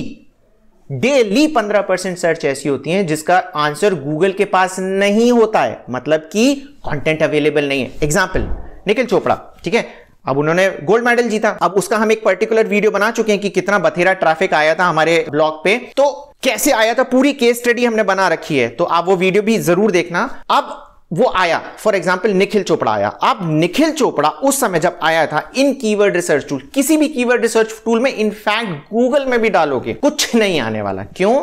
daily 15 percent search ऐसी होती हैं जिसका आंसर गूगल के पास नहीं होता है मतलब कि कंटेंट अवेलेबल नहीं है एग्जाम्पल निखिल चोपड़ा ठीक है अब उन्होंने गोल्ड मेडल जीता अब उसका हम एक पर्टिकुलर वीडियो बना चुके हैं कि कितना बथेरा ट्रैफिक आया था हमारे ब्लॉग पे तो कैसे आया था पूरी केस स्टडी हमने बना रखी है तो आप वो वीडियो भी जरूर देखना अब वो आया फॉर एग्जाम्पल निखिल चोपड़ा आया अब निखिल चोपड़ा उस समय जब आया था इन कीवर्ड रिसर्च टूल किसी भी कीवर्ड रिसर्च टूल में इनफैक्ट गूगल में भी डालोगे कुछ नहीं आने वाला क्यों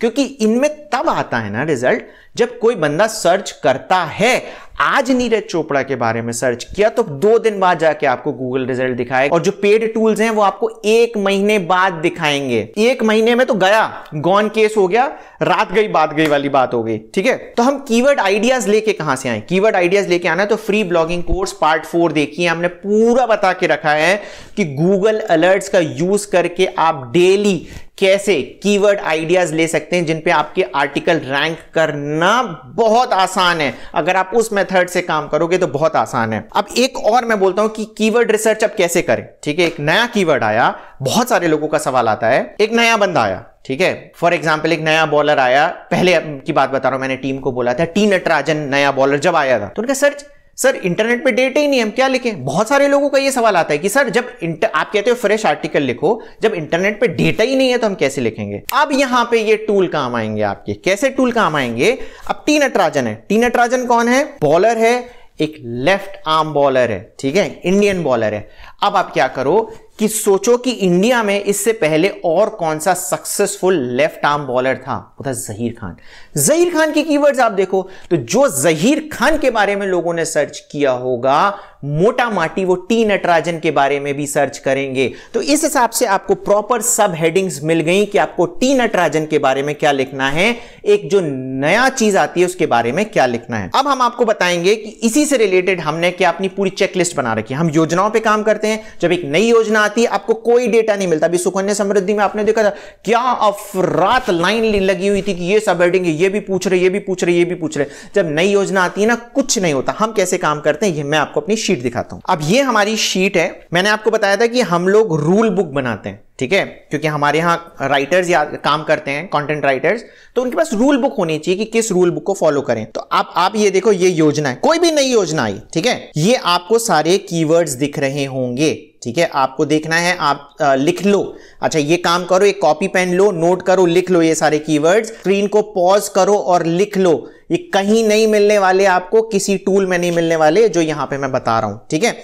क्योंकि इनमें तब आता है ना रिजल्ट जब कोई बंदा सर्च करता है आज नीरज चोपड़ा के बारे में सर्च किया तो दो दिन बाद जाके आपको गूगल रिजल्ट दिखाएगा और जो पेड टूल्स हैं वो आपको एक महीने बाद दिखाएंगे एक महीने में तो गया गॉन केस हो गया रात गई बात गई वाली बात हो गई ठीक है तो हम कीवर्ड आइडियाज लेके कहां से आए कीवर्ड आइडियाज लेके आना है तो free blogging course part four देखिए हमने पूरा बता के रखा है कि गूगल अलर्ट्स का यूज करके आप डेली कैसे कीवर्ड आइडियाज ले सकते हैं जिन पे आपके आर्टिकल रैंक करना करना बहुत आसान है अगर आप उस मेथड से काम करोगे तो बहुत आसान है अब एक और मैं बोलता हूं कि कीवर्ड रिसर्च अब कैसे करें ठीक है एक नया कीवर्ड आया बहुत सारे लोगों का सवाल आता है एक नया बंदा आया ठीक है फॉर एग्जाम्पल एक नया बॉलर आया पहले की बात बता रहा हूं मैंने टीम को बोला था टी नटराजन नया बॉलर जब आया था तो उनका सर्च सर इंटरनेट पे डेटा ही नहीं हम क्या लिखें बहुत सारे लोगों का ये सवाल आता है कि सर जब इंटर आप कहते हो फ्रेश आर्टिकल लिखो जब इंटरनेट पे डेटा ही नहीं है तो हम कैसे लिखेंगे अब यहां पे ये टूल काम आएंगे आपके कैसे टूल काम आएंगे अब टी नटराजन है टी नटराजन कौन है बॉलर है एक लेफ्ट आर्म बॉलर है ठीक है इंडियन बॉलर है अब आप क्या करो कि सोचो कि इंडिया में इससे पहले और कौन सा सक्सेसफुल लेफ्ट आर्म बॉलर था वो था जहीर खान जहीर खान की कीवर्ड्स आप देखो तो जो जहीर खान के बारे में लोगों ने सर्च किया होगा मोटा माटी वो टी नटराजन के बारे में भी सर्च करेंगे तो इस हिसाब से आपको प्रॉपर सब हेडिंग्स मिल गई कि आपको टी नटराजन के बारे में क्या लिखना है एक जो नया चीज आती है उसके बारे में क्या लिखना है अब हम आपको बताएंगे कि इसी से रिलेटेड हमने क्या अपनी पूरी चेकलिस्ट बना रखी है हम योजनाओं पर काम करते हैं जब एक नई योजना आती है आपको कोई डेटा नहीं मिलता अभी सुकन्या समृद्धि में आपने देखा था क्या अफरात लाइन लगी हुई थी कि ये सब हेडिंग ये भी पूछ रहे ये भी पूछ रहे ये भी पूछ रहे जब नई योजना आती है ना कुछ नहीं होता हम कैसे काम करते हैं ये मैं आपको अपनी शीट दिखाता हूं अब ये हमारी शीट है मैंने आपको बताया था कि हम लोग रूल बुक बनाते हैं ठीक है क्योंकि हमारे यहाँ राइटर्स या काम करते हैं कंटेंट राइटर्स तो उनके पास रूल बुक होनी चाहिए कि किस रूल बुक को फॉलो करें तो आप आप ये देखो ये योजना है कोई भी नई योजना आई ठीक है ये आपको सारे कीवर्ड्स दिख रहे होंगे ठीक है आपको देखना है आप आ, लिख लो अच्छा ये काम करो एक कॉपी पेन लो नोट करो लिख लो ये सारे कीवर्ड्स स्क्रीन को पॉज करो और लिख लो ये कहीं नहीं मिलने वाले आपको किसी टूल में नहीं मिलने वाले जो यहां पे मैं बता रहा हूं ठीक है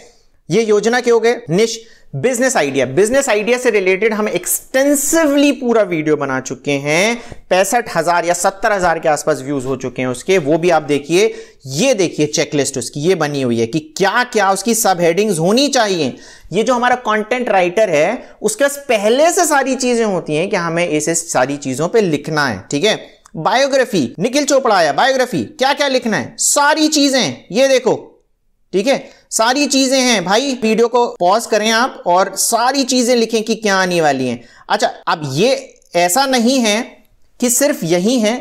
ये योजना क्यों गए niche business idea business idea से रिलेटेड हम एक्सटेंसिवली पूरा वीडियो बना चुके हैं पैंसठ हजार या सत्तर हजार के आसपास व्यूज हो चुके हैं उसके वो भी आप देखिए ये देखिए चेकलिस्ट उसकी ये बनी हुई है कि क्या क्या उसकी सब हेडिंग्स होनी चाहिए ये जो हमारा कंटेंट राइटर है उसके पास पहले से सारी चीजें होती हैं कि हमें इस सारी चीजों पर लिखना है ठीक है बायोग्राफी निखिल चोपड़ा आया बायोग्राफी क्या क्या लिखना है सारी चीजें ये देखो ठीक है सारी चीजें हैं भाई वीडियो को पॉज करें आप और सारी चीजें लिखें कि क्या आने वाली हैं अच्छा अब ये ऐसा नहीं है कि सिर्फ यही है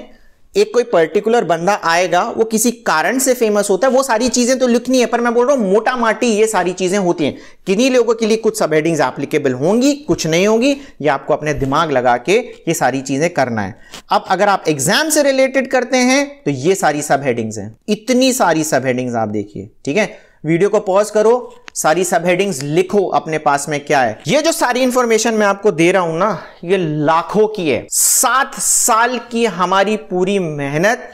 एक कोई पर्टिकुलर बंदा आएगा वो किसी कारण से फेमस होता है वो सारी चीजें तो लिखनी है पर मैं बोल रहा हूं मोटा माटी ये सारी चीजें होती हैं किन्हीं लोगों के लिए कुछ सब हेडिंग्स एप्लीकेबल होंगी कुछ नहीं होंगी ये आपको अपने दिमाग लगा के ये सारी चीजें करना है अब अगर आप एग्जाम से रिलेटेड करते हैं तो ये सारी सब हेडिंग्स हैं इतनी सारी सब हेडिंग्स आप देखिए ठीक है वीडियो को पॉज करो सारी सब हेडिंग्स लिखो अपने पास में क्या है ये जो सारी इंफॉर्मेशन मैं आपको दे रहा हूं ना ये लाखों की है सात साल की हमारी पूरी मेहनत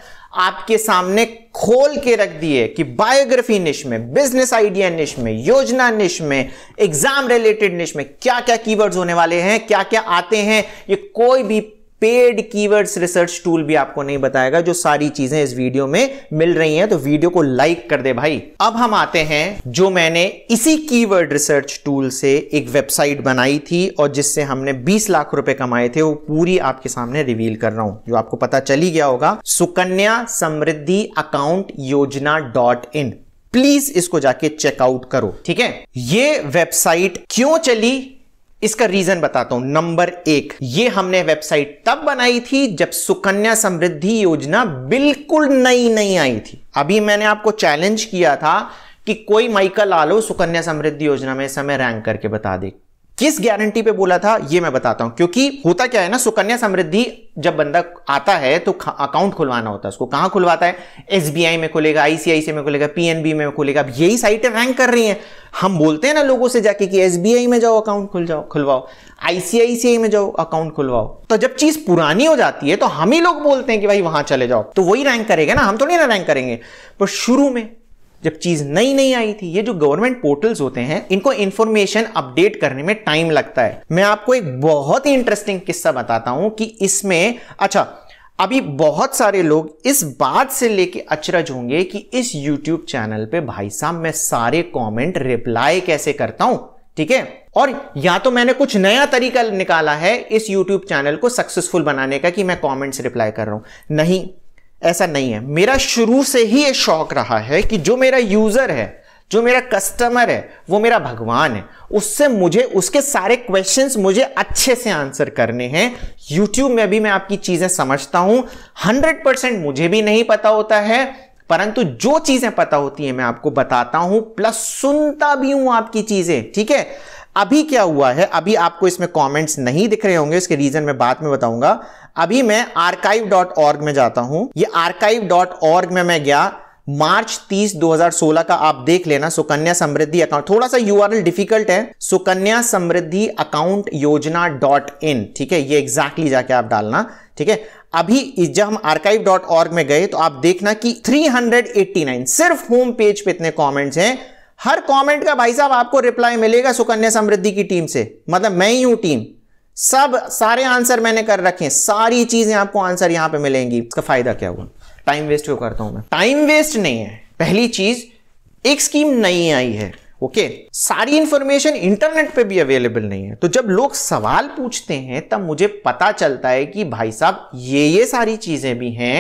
आपके सामने खोल के रख दिए कि बायोग्राफी निश में बिजनेस आइडिया निश में योजना निश में एग्जाम रिलेटेड निश में क्या क्या कीवर्ड्स होने वाले हैं क्या क्या आते हैं ये कोई भी पेड कीवर्ड्स रिसर्च टूल भी आपको नहीं बताएगा जो सारी चीजें इस वीडियो में मिल रही हैं तो वीडियो को लाइक कर दे भाई अब हम आते हैं जो मैंने इसी कीवर्ड रिसर्च टूल से एक वेबसाइट बनाई थी और जिससे हमने 20 लाख रुपए कमाए थे वो पूरी आपके सामने रिवील कर रहा हूं जो आपको पता चल ही गया होगा Sukanya Samriddhi account Yojana dot in please इसको जाके चेकआउट करो ठीक है ये वेबसाइट क्यों चली इसका रीजन बताता हूं नंबर एक ये हमने वेबसाइट तब बनाई थी जब सुकन्या समृद्धि योजना बिल्कुल नई नई आई थी अभी मैंने आपको चैलेंज किया था कि कोई माइकल आलो सुकन्या समृद्धि योजना में समय रैंक करके बता दे किस गारंटी पे बोला था ये मैं बताता हूं क्योंकि होता क्या है ना सुकन्या समृद्धि जब बंदा आता है तो अकाउंट खुलवाना होता है उसको कहां खुलवाता है एसबीआई में खुलेगा आईसीआईसी में खुलेगा पीएनबी में खुलेगा अब यही साइटें रैंक कर रही हैं हम बोलते हैं ना लोगों से जाके कि एसबीआई में जाओ अकाउंट खुल जाओ खुलवाओ आईसीआईसीआई में जाओ अकाउंट खुलवाओ तो जब चीज पुरानी हो जाती है तो हम ही लोग बोलते हैं कि भाई वहां चले जाओ तो वही रैंक करेगा ना हम थोड़ी तो ना रैंक करेंगे पर शुरू में जब चीज नई नई आई थी ये जो गवर्नमेंट पोर्टल्स होते हैं इनको इन्फॉर्मेशन अपडेट करने में टाइम लगता है मैं आपको एक बहुत ही इंटरेस्टिंग किस्सा बताता हूं कि इसमें अच्छा अभी बहुत सारे लोग इस बात से लेके अचरज होंगे कि इस YouTube चैनल पे भाई साहब मैं सारे कमेंट रिप्लाई कैसे करता हूं ठीक है और या तो मैंने कुछ नया तरीका निकाला है इस YouTube चैनल को सक्सेसफुल बनाने का कि मैं कमेंट्स रिप्लाई कर रहा हूं नहीं ऐसा नहीं है मेरा शुरू से ही ये शौक रहा है कि जो मेरा यूज़र है जो मेरा कस्टमर है वो मेरा भगवान है उससे मुझे उसके सारे क्वेश्चंस मुझे अच्छे से आंसर करने हैं यूट्यूब में भी मैं आपकी चीज़ें समझता हूं हंड्रेड परसेंट मुझे भी नहीं पता होता है परंतु जो चीज़ें पता होती हैं मैं आपको बताता हूं प्लस सुनता भी हूं आपकी चीज़ें ठीक है अभी क्या हुआ है अभी आपको इसमें कमेंट्स नहीं दिख रहे होंगे इसके रीजन में बाद में बताऊंगा अभी मैं archive.org में जाता हूं ये archive.org में मैं गया मार्च 30 2016 का आप देख लेना सुकन्या समृद्धि अकाउंट थोड़ा सा यूआरएल डिफिकल्ट है Sukanya Samriddhi account Yojana dot in ठीक है ये एग्जैक्टली exactly जाके आप डालना ठीक है अभी जब हम आर्काइव डॉट ऑर्ग में गए तो आप देखना कि 389 सिर्फ होम पेज पे इतने कमेंट्स हैं हर कमेंट का भाई साहब आपको रिप्लाई मिलेगा सुकन्या समृद्धि की टीम से मतलब मैं ही हूं टीम सब सारे आंसर मैंने कर रखे हैं सारी चीजें आपको आंसर यहां पे मिलेंगी इसका फायदा क्या हुआ टाइम वेस्ट क्यों करता हूं मैं टाइम वेस्ट नहीं है पहली चीज एक स्कीम नहीं आई है ओके सारी इंफॉर्मेशन इंटरनेट पे भी अवेलेबल नहीं है तो जब लोग सवाल पूछते हैं तब मुझे पता चलता है कि भाई साहब ये ये सारी चीजें भी हैं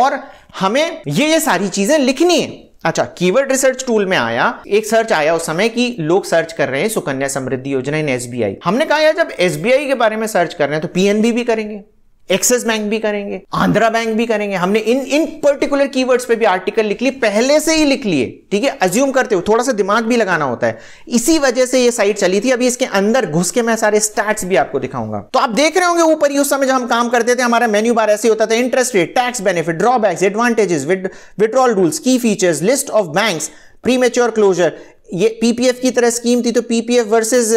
और हमें ये ये सारी चीजें लिखनी है अच्छा कीवर्ड रिसर्च टूल में आया एक सर्च आया उस समय कि लोग सर्च कर रहे हैं सुकन्या समृद्धि योजना इन एसबीआई हमने कहा यार जब एसबीआई के बारे में सर्च कर रहे हैं तो पीएनबी भी करेंगे एक्सिस बैंक भी करेंगे आंध्रा बैंक भी करेंगे हमने इन इन पर्टिकुलर कीवर्ड्स पे भी आर्टिकल लिख ली पहले से ही लिख लिए ठीक है अज्यूम करते हो थोड़ा सा दिमाग भी लगाना होता है इसी वजह से ये साइट चली थी अभी इसके अंदर घुस के मैं सारे स्टैट्स भी आपको दिखाऊंगा तो आप देख रहे होंगे ऊपर उस समय जब हम काम करते थे हमारा मेन्यू बार ऐसे होता था interest rate tax benefit drawbacks advantages withdrawal rules key features list of bank premature closure ये पीपीएफ की तरह स्कीम थी तो PPF versus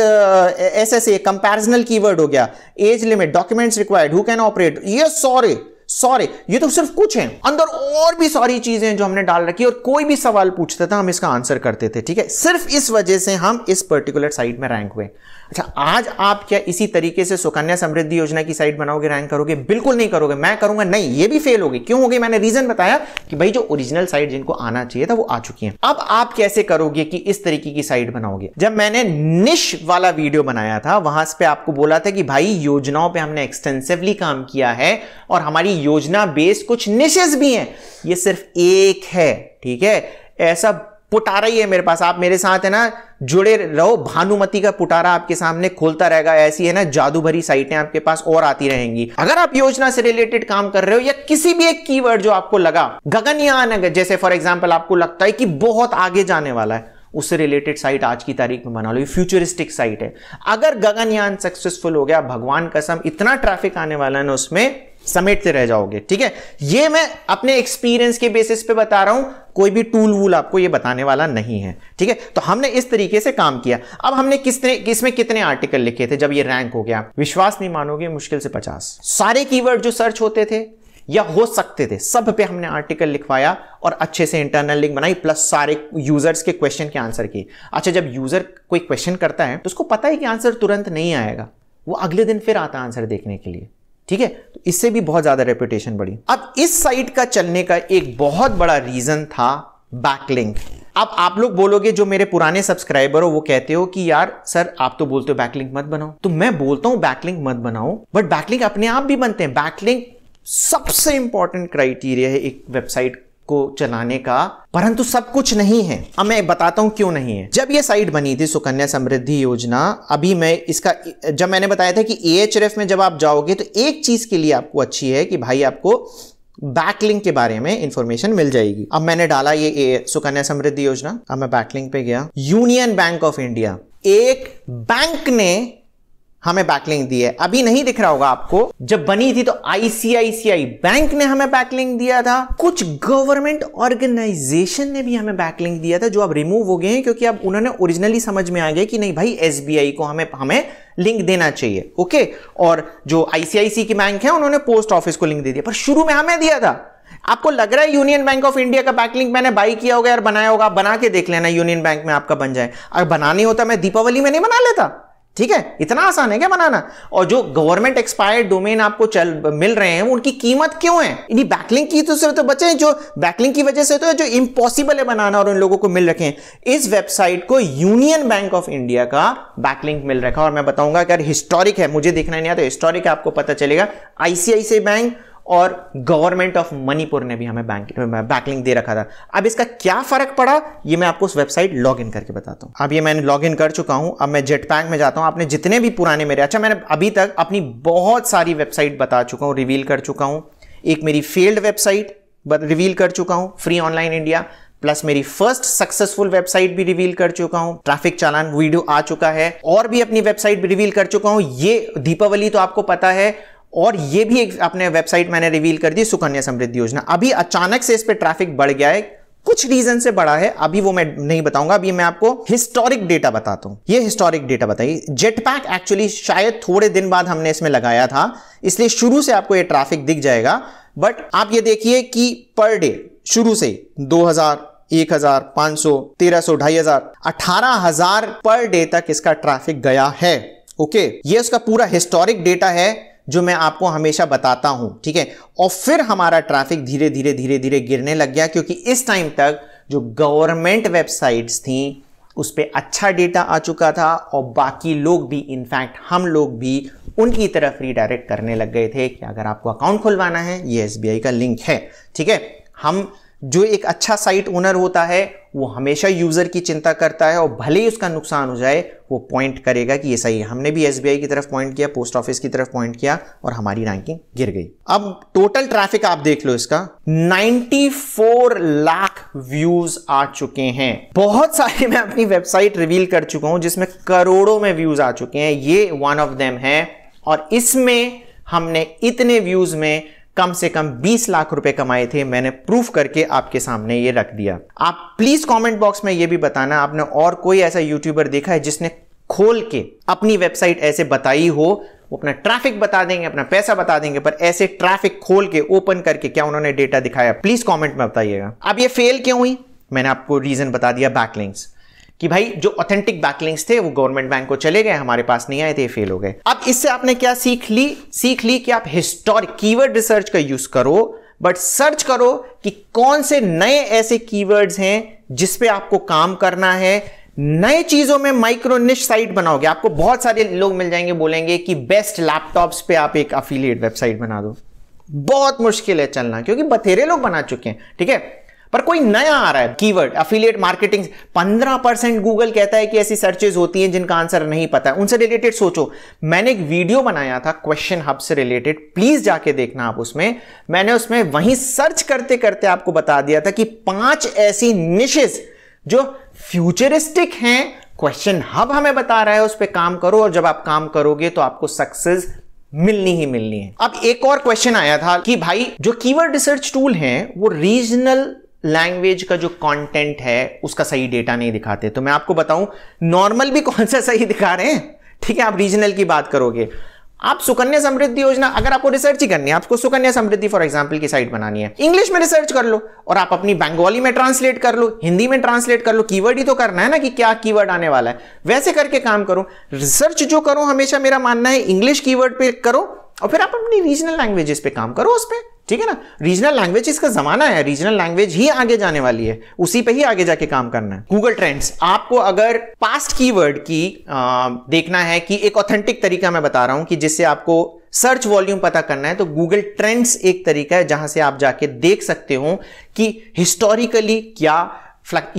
SSA comparisonal keyword हो गया age limit documents required who can operate ये सॉरी सॉरी ये तो सिर्फ कुछ है अंदर और भी सारी चीजें जो हमने डाल रखी और कोई भी सवाल पूछता था हम इसका आंसर करते थे ठीक है सिर्फ इस वजह से हम इस पर्टिकुलर साइड में रैंक हुए अच्छा आज आप क्या इसी तरीके से सुकन्या समृद्धि योजना की साइट बनाओगे रैंक करोगे बिल्कुल नहीं करोगे मैं करूंगा नहीं ये भी फेल होगी क्यों होगी मैंने रीजन बताया कि भाई जो ओरिजिनल साइट जिनको आना चाहिए था वो आ चुकी है अब आप कैसे करोगे कि इस तरीके की साइट बनाओगे जब मैंने निश वाला वीडियो बनाया था वहां पर आपको बोला था कि भाई योजनाओं पर हमने एक्सटेंसिवली काम किया है और हमारी योजना बेस्ड कुछ निशेज भी हैं ये सिर्फ एक है ठीक है ऐसा पुटारा ही है मेरे पास आप मेरे साथ है ना जुड़े रहो भानुमति का पुटारा आपके सामने खोलता रहेगा ऐसी है ना जादू भरी साइटें आपके पास और आती रहेंगी अगर आप योजना से रिलेटेड काम कर रहे हो या किसी भी एक कीवर्ड जो आपको लगा गगनयान अगर जैसे फॉर एग्जाम्पल आपको लगता है कि बहुत आगे जाने वाला है उससे रिलेटेड साइट आज की तारीख में बना लो ये फ्यूचरिस्टिक साइट है अगर गगनयान सक्सेसफुल हो गया भगवान कसम इतना ट्रैफिक आने वाला है ना उसमें समेटते रह जाओगे ठीक है ये मैं अपने एक्सपीरियंस के बेसिस पे बता रहा हूं कोई भी टूल वूल आपको ये बताने वाला नहीं है ठीक है तो हमने इस तरीके से काम किया अब हमने किसने इसमें कितने आर्टिकल लिखे थे जब ये रैंक हो गया विश्वास नहीं मानोगे मुश्किल से पचास सारे की जो सर्च होते थे या हो सकते थे सब पे हमने आर्टिकल लिखवाया और अच्छे से इंटरनल लिंक बनाई प्लस सारे यूजर्स के क्वेश्चन के आंसर किए अच्छा जब यूजर कोई क्वेश्चन करता है तो उसको पता है कि आंसर तुरंत नहीं आएगा वो अगले दिन फिर आता है आंसर देखने के लिए ठीक है तो इससे भी बहुत ज़्यादा रेपुटेशन बढ़ी अब इस साइट का चलने का एक बहुत बड़ा रीज़न था बैकलिंक अब आप लोग बोलोगे जो मेरे पुराने सब्सक्राइबर हो वो कहते हो कि यार सर आप तो बोलते हो बैकलिंक मत बनाओ तो मैं बोलता हूं बैकलिंक मत बनाओ बट बैकलिंक अपने आप भी बनते हैं बैकलिंक सबसे इंपॉर्टेंट क्राइटेरिया है एक वेबसाइट को चलाने का परंतु सब कुछ नहीं है अब मैं बताता हूं क्यों नहीं है जब ये साइट बनी थी सुकन्या समृद्धि योजना अभी मैं इसका जब मैंने बताया था कि ए में जब आप जाओगे तो एक चीज़ के लिए आपको अच्छी है कि भाई आपको बैकलिंक के बारे में इंफॉर्मेशन मिल जाएगी अब मैंने डाला ये सुकन्या समृद्धि योजना अब मैं बैकलिंक पे गया यूनियन बैंक ऑफ इंडिया एक बैंक ने हमें बैकलिंक दी है अभी नहीं दिख रहा होगा आपको जब बनी थी तो आईसीआईसीआई बैंक ने हमें बैकलिंग दिया था कुछ गवर्नमेंट ऑर्गेनाइजेशन ने भी हमें बैकलिंग दिया था जो अब रिमूव हो गए हैं क्योंकि अब उन्होंने ओरिजिनली समझ में आ गया कि नहीं भाई एस को हमें हमें लिंक देना चाहिए ओके और जो आईसीआईसी की बैंक है उन्होंने पोस्ट ऑफिस को लिंक दे दिया पर शुरू में हमें दिया था आपको लग रहा है यूनियन बैंक ऑफ इंडिया का बैकलिंक मैंने बाई किया होगा यार बनाया होगा बना के देख लेना यूनियन बैंक में आपका बन जाए अगर बनानी होता मैं दीपावली में नहीं बना लेता ठीक है इतना आसान है क्या बनाना और जो गवर्नमेंट एक्सपायर्ड डोमेन आपको चल मिल रहे हैं उनकी कीमत क्यों है इन्हीं बैकलिंग की तो तो बचे हैं जो बैकलिंग की वजह से तो जो इम्पॉसिबल है बनाना और उन लोगों को मिल रखे हैं इस वेबसाइट को यूनियन बैंक ऑफ इंडिया का बैकलिंक मिल रखा और मैं बताऊंगा अगर हिस्टोरिक है मुझे देखना नहीं आता हिस्टोरिक आपको पता चलेगा आईसीआईसी बैंक और गवर्नमेंट ऑफ मणिपुर ने भी हमें बैंक बैकलिंग दे रखा था अब इसका क्या फ़र्क पड़ा ये मैं आपको उस वेबसाइट लॉग इन करके बताता हूँ अब ये मैंने लॉग इन कर चुका हूँ अब मैं जेट बैंक में जाता हूँ आपने जितने भी पुराने मेरे अच्छा मैंने अभी तक अपनी बहुत सारी वेबसाइट बता चुका हूँ रिवील कर चुका हूँ एक मेरी फेल्ड वेबसाइट रिवील कर चुका हूँ फ्री ऑनलाइन इंडिया प्लस मेरी फर्स्ट सक्सेसफुल वेबसाइट भी रिवील कर चुका हूं ट्रैफिक चालान वीडियो आ चुका है और भी अपनी वेबसाइट भी रिवील कर चुका हूं ये दीपावली तो आपको पता है और ये भी एक अपने वेबसाइट मैंने रिवील कर दी सुकन्या समृद्धि योजना अभी अचानक से इस पर ट्रैफिक बढ़ गया है कुछ रीजन से बड़ा है अभी वो मैं नहीं बताऊंगा अभी मैं आपको हिस्टोरिक डेटा बताता हूं ये हिस्टोरिक डेटा बताइए जेट पैक एक्चुअली शायद थोड़े दिन बाद हमने इसमें लगाया था इसलिए शुरू से आपको ये ट्रैफिक दिख जाएगा बट आप ये देखिए कि पर डे शुरू से 2000 1000 500 1300 2500 18000 पर डे तक इसका ट्रैफिक गया है ओके ये उसका पूरा हिस्टोरिक डेटा है जो मैं आपको हमेशा बताता हूं ठीक है और फिर हमारा ट्रैफिक धीरे धीरे धीरे धीरे गिरने लग गया क्योंकि इस टाइम तक जो गवर्नमेंट वेबसाइट्स थी उस पर अच्छा डेटा आ चुका था और बाकी लोग भी इनफैक्ट हम लोग भी उनकी तरफ रीडायरेक्ट करने लग गए थे कि अगर आपको अकाउंट खुलवाना है ये एस का लिंक है ठीक है हम जो एक अच्छा साइट ओनर होता है वो हमेशा यूज़र की चिंता करता है और भले ही उसका नुकसान हो जाए वो पॉइंट करेगा कि ये सही है हमने भी एस की तरफ पॉइंट किया पोस्ट ऑफिस की तरफ पॉइंट किया और हमारी रैंकिंग गिर गई अब टोटल ट्रैफिक आप देख लो इसका 94 लाख व्यूज आ चुके हैं बहुत सारे मैं अपनी वेबसाइट रिवील कर चुका हूं जिसमें करोड़ों में व्यूज आ चुके हैं ये वन ऑफ देम है और इसमें हमने इतने व्यूज में कम से कम 20 लाख रुपए कमाए थे मैंने प्रूफ करके आपके सामने ये रख दिया आप प्लीज कमेंट बॉक्स में ये भी बताना आपने और कोई ऐसा यूट्यूबर देखा है जिसने खोल के अपनी वेबसाइट ऐसे बताई हो वो अपना ट्रैफिक बता देंगे अपना पैसा बता देंगे पर ऐसे ट्रैफिक खोल के ओपन करके क्या उन्होंने डेटा दिखाया प्लीज कॉमेंट में बताइएगा अब ये फेल क्यों हुई मैंने आपको रीजन बता दिया बैकलिंग्स कि भाई जो ऑथेंटिक बैकलिंग्स थे वो गवर्नमेंट बैंक को चले गए हमारे पास नहीं आए थे फेल हो गए अब इससे आपने क्या सीख ली सीख ली कि आप हिस्टोरिक कीवर्ड रिसर्च का यूज करो बट सर्च करो कि कौन से नए ऐसे कीवर्ड्स हैं जिसपे आपको काम करना है नए चीजों में माइक्रो निश साइट बनाओगे आपको बहुत सारे लोग मिल जाएंगे बोलेंगे कि बेस्ट लैपटॉप्स पे आप एक अफिलिएट वेबसाइट बना दो बहुत मुश्किल है चलना क्योंकि बथेरे लोग बना चुके हैं ठीक है पर कोई नया आ रहा है keyword affiliate marketing 15 percent Google कहता है कि ऐसी सर्चेज होती हैं जिनका आंसर नहीं पता है उनसे रिलेटेड सोचो मैंने एक वीडियो बनाया था क्वेश्चन हब से रिलेटेड प्लीज जाके देखना आप उसमें मैंने उसमें वहीं सर्च करते करते आपको बता दिया था कि पांच ऐसी निशेज जो फ्यूचरिस्टिक हैं क्वेश्चन हब हमें बता रहा है उस पर काम करो और जब आप काम करोगे तो आपको सक्सेस मिलनी ही मिलनी है अब एक और क्वेश्चन आया था कि भाई जो कीवर्ड रिसर्च टूल हैं वो रीजनल लैंग्वेज का जो कंटेंट है उसका सही डेटा नहीं दिखाते तो मैं आपको बताऊं नॉर्मल भी कौन सा सही दिखा रहे हैं ठीक है आप रीजनल की बात करोगे आप सुकन्या समृद्धि योजना अगर आपको रिसर्च ही करनी है आपको सुकन्या समृद्धि फॉर एग्जाम्पल की साइट बनानी है इंग्लिश में रिसर्च कर लो और आप अपनी बंगाली में ट्रांसलेट कर लो हिंदी में ट्रांसलेट कर लो कीवर्ड ही तो करना है ना कि क्या कीवर्ड आने वाला है वैसे करके काम करो रिसर्च जो करो हमेशा मेरा मानना है इंग्लिश कीवर्ड पे करो और फिर आप अपनी रीजनल लैंग्वेजेस पे काम करो उस पर ठीक है ना रीजनल लैंग्वेज इसका जमाना है रीजनल लैंग्वेज ही आगे जाने वाली है उसी पे ही आगे जाके काम करना है गूगल ट्रेंड्स आपको अगर पास्ट कीवर्ड की आ, देखना है कि एक ऑथेंटिक तरीका मैं बता रहा हूं कि जिससे आपको सर्च वॉल्यूम पता करना है तो गूगल ट्रेंड्स एक तरीका है जहां से आप जाके देख सकते हो कि हिस्टोरिकली क्या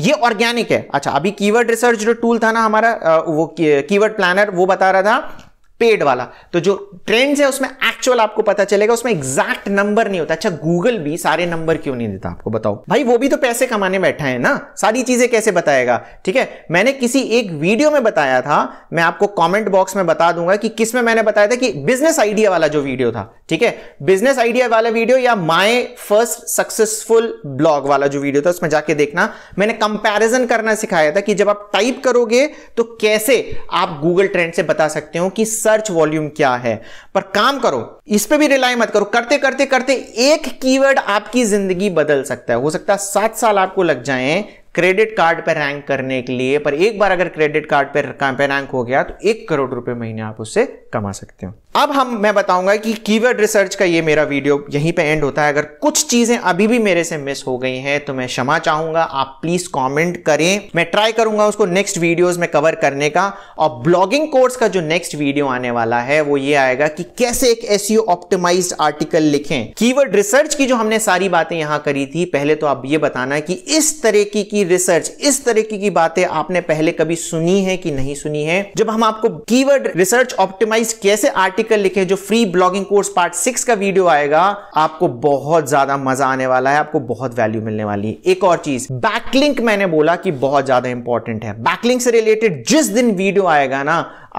ये ऑर्गेनिक है अच्छा अभी कीवर्ड रिसर्च जो टूल था ना हमारा वो कीवर्ड प्लानर वो बता रहा था पेड वाला तो जो ट्रेंड्स है उसमें एक्चुअल आपको पता चलेगा उसमें एग्जैक्ट नंबर नहीं होता अच्छा गूगल भी सारे नंबर क्यों नहीं देता आपको बताओ भाई वो भी तो पैसे कमाने बैठा है ना सारी चीजें कैसे बताएगा ठीक है मैंने किसी एक वीडियो में बताया था मैं आपको कॉमेंट बॉक्स में बता दूंगा कि किस में मैंने बताया था कि बिजनेस आइडिया वाला जो वीडियो था ठीक है बिजनेस आइडिया वाला वीडियो या माई फर्स्ट सक्सेसफुल ब्लॉग वाला जो वीडियो था उसमें जाके देखना मैंने कंपेरिजन करना सिखाया था कि जब आप टाइप करोगे तो कैसे आप गूगल ट्रेंड से बता सकते हो कि सर्च वॉल्यूम क्या है पर काम करो इस पे भी रिलाई मत करो करते करते करते एक कीवर्ड आपकी जिंदगी बदल सकता है हो सकता है सात साल आपको लग जाए क्रेडिट कार्ड पर रैंक करने के लिए पर एक बार अगर क्रेडिट कार्ड पर, पर रैंक हो गया तो एक करोड़ रुपए महीने आप उससे कमा सकते हो अब हम मैं बताऊंगा कि कीवर्ड रिसर्च का ये मेरा वीडियो यहीं पे एंड होता है अगर कुछ चीज़ें अभी भी मेरे से मिस हो गई हैं तो मैं क्षमा चाहूंगा आप प्लीज़ कमेंट करें मैं ट्राई करूंगा उसको नेक्स्ट वीडियोस में कवर करने का और ब्लॉगिंग कोर्स का जो नेक्स्ट वीडियो आने वाला है वो ये आएगा कि कैसे एक एस ऑप्टिमाइज आर्टिकल लिखें कीवर्ड रिसर्च की जो हमने सारी बातें यहाँ करी थी पहले तो आप ये बताना कि इस तरीके की रिसर्च इस तरीके की बातें आपने पहले कभी सुनी है कि नहीं सुनी है जब हम आपको कीवर्ड रिसर्च ऑप्टिमाइज कैसे आर्टिकल आर्टिकल लिखे जो free blogging course part six का वीडियो आएगा आपको बहुत ज्यादा मजा आने वाला है आपको बहुत वैल्यू मिलने वाली है एक और चीज बैकलिंक मैंने बोला कि बहुत ज्यादा इंपॉर्टेंट है बैकलिंक से रिलेटेड जिस दिन वीडियो आएगा ना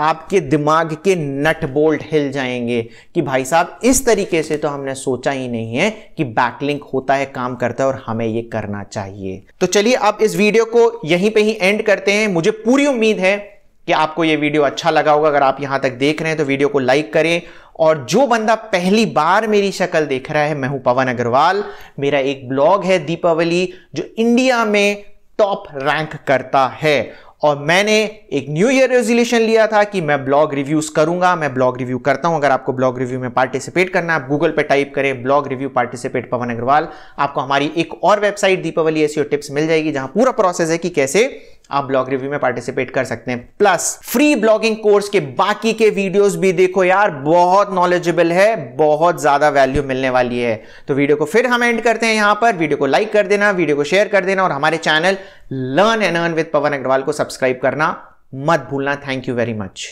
आपके दिमाग के नट बोल्ट हिल जाएंगे कि भाई साहब इस तरीके से तो हमने सोचा ही नहीं है कि बैकलिंक होता है काम करता है और हमें ये करना चाहिए तो चलिए अब इस वीडियो को यहीं पे ही एंड करते हैं मुझे पूरी उम्मीद है कि आपको ये वीडियो अच्छा लगा होगा अगर आप यहाँ तक देख रहे हैं तो वीडियो को लाइक करें और जो बंदा पहली बार मेरी शक्ल देख रहा है मैं हूं पवन अग्रवाल मेरा एक ब्लॉग है दीपावली जो इंडिया में टॉप रैंक करता है और मैंने एक न्यू ईयर रेजोल्यूशन लिया था कि मैं ब्लॉग रिव्यूज करूंगा मैं ब्लॉग रिव्यू करता हूं अगर आपको ब्लॉग रिव्यू में पार्टिसिपेट करना है आप गूगल पे टाइप करें blog review participate Pawan Agarwal आपको हमारी एक और वेबसाइट दीपावली ऐसी टिप्स मिल जाएगी जहां पूरा प्रोसेस है कि कैसे आप ब्लॉग रिव्यू में पार्टिसिपेट कर सकते हैं प्लस फ्री ब्लॉगिंग कोर्स के बाकी के वीडियोस भी देखो यार बहुत नॉलेजेबल है बहुत ज्यादा वैल्यू मिलने वाली है तो वीडियो को फिर हम एंड करते हैं यहां पर वीडियो को लाइक कर देना वीडियो को शेयर कर देना और हमारे channel learn and earn with Pawan Agarwal को सब्सक्राइब करना मत भूलना थैंक यू वेरी मच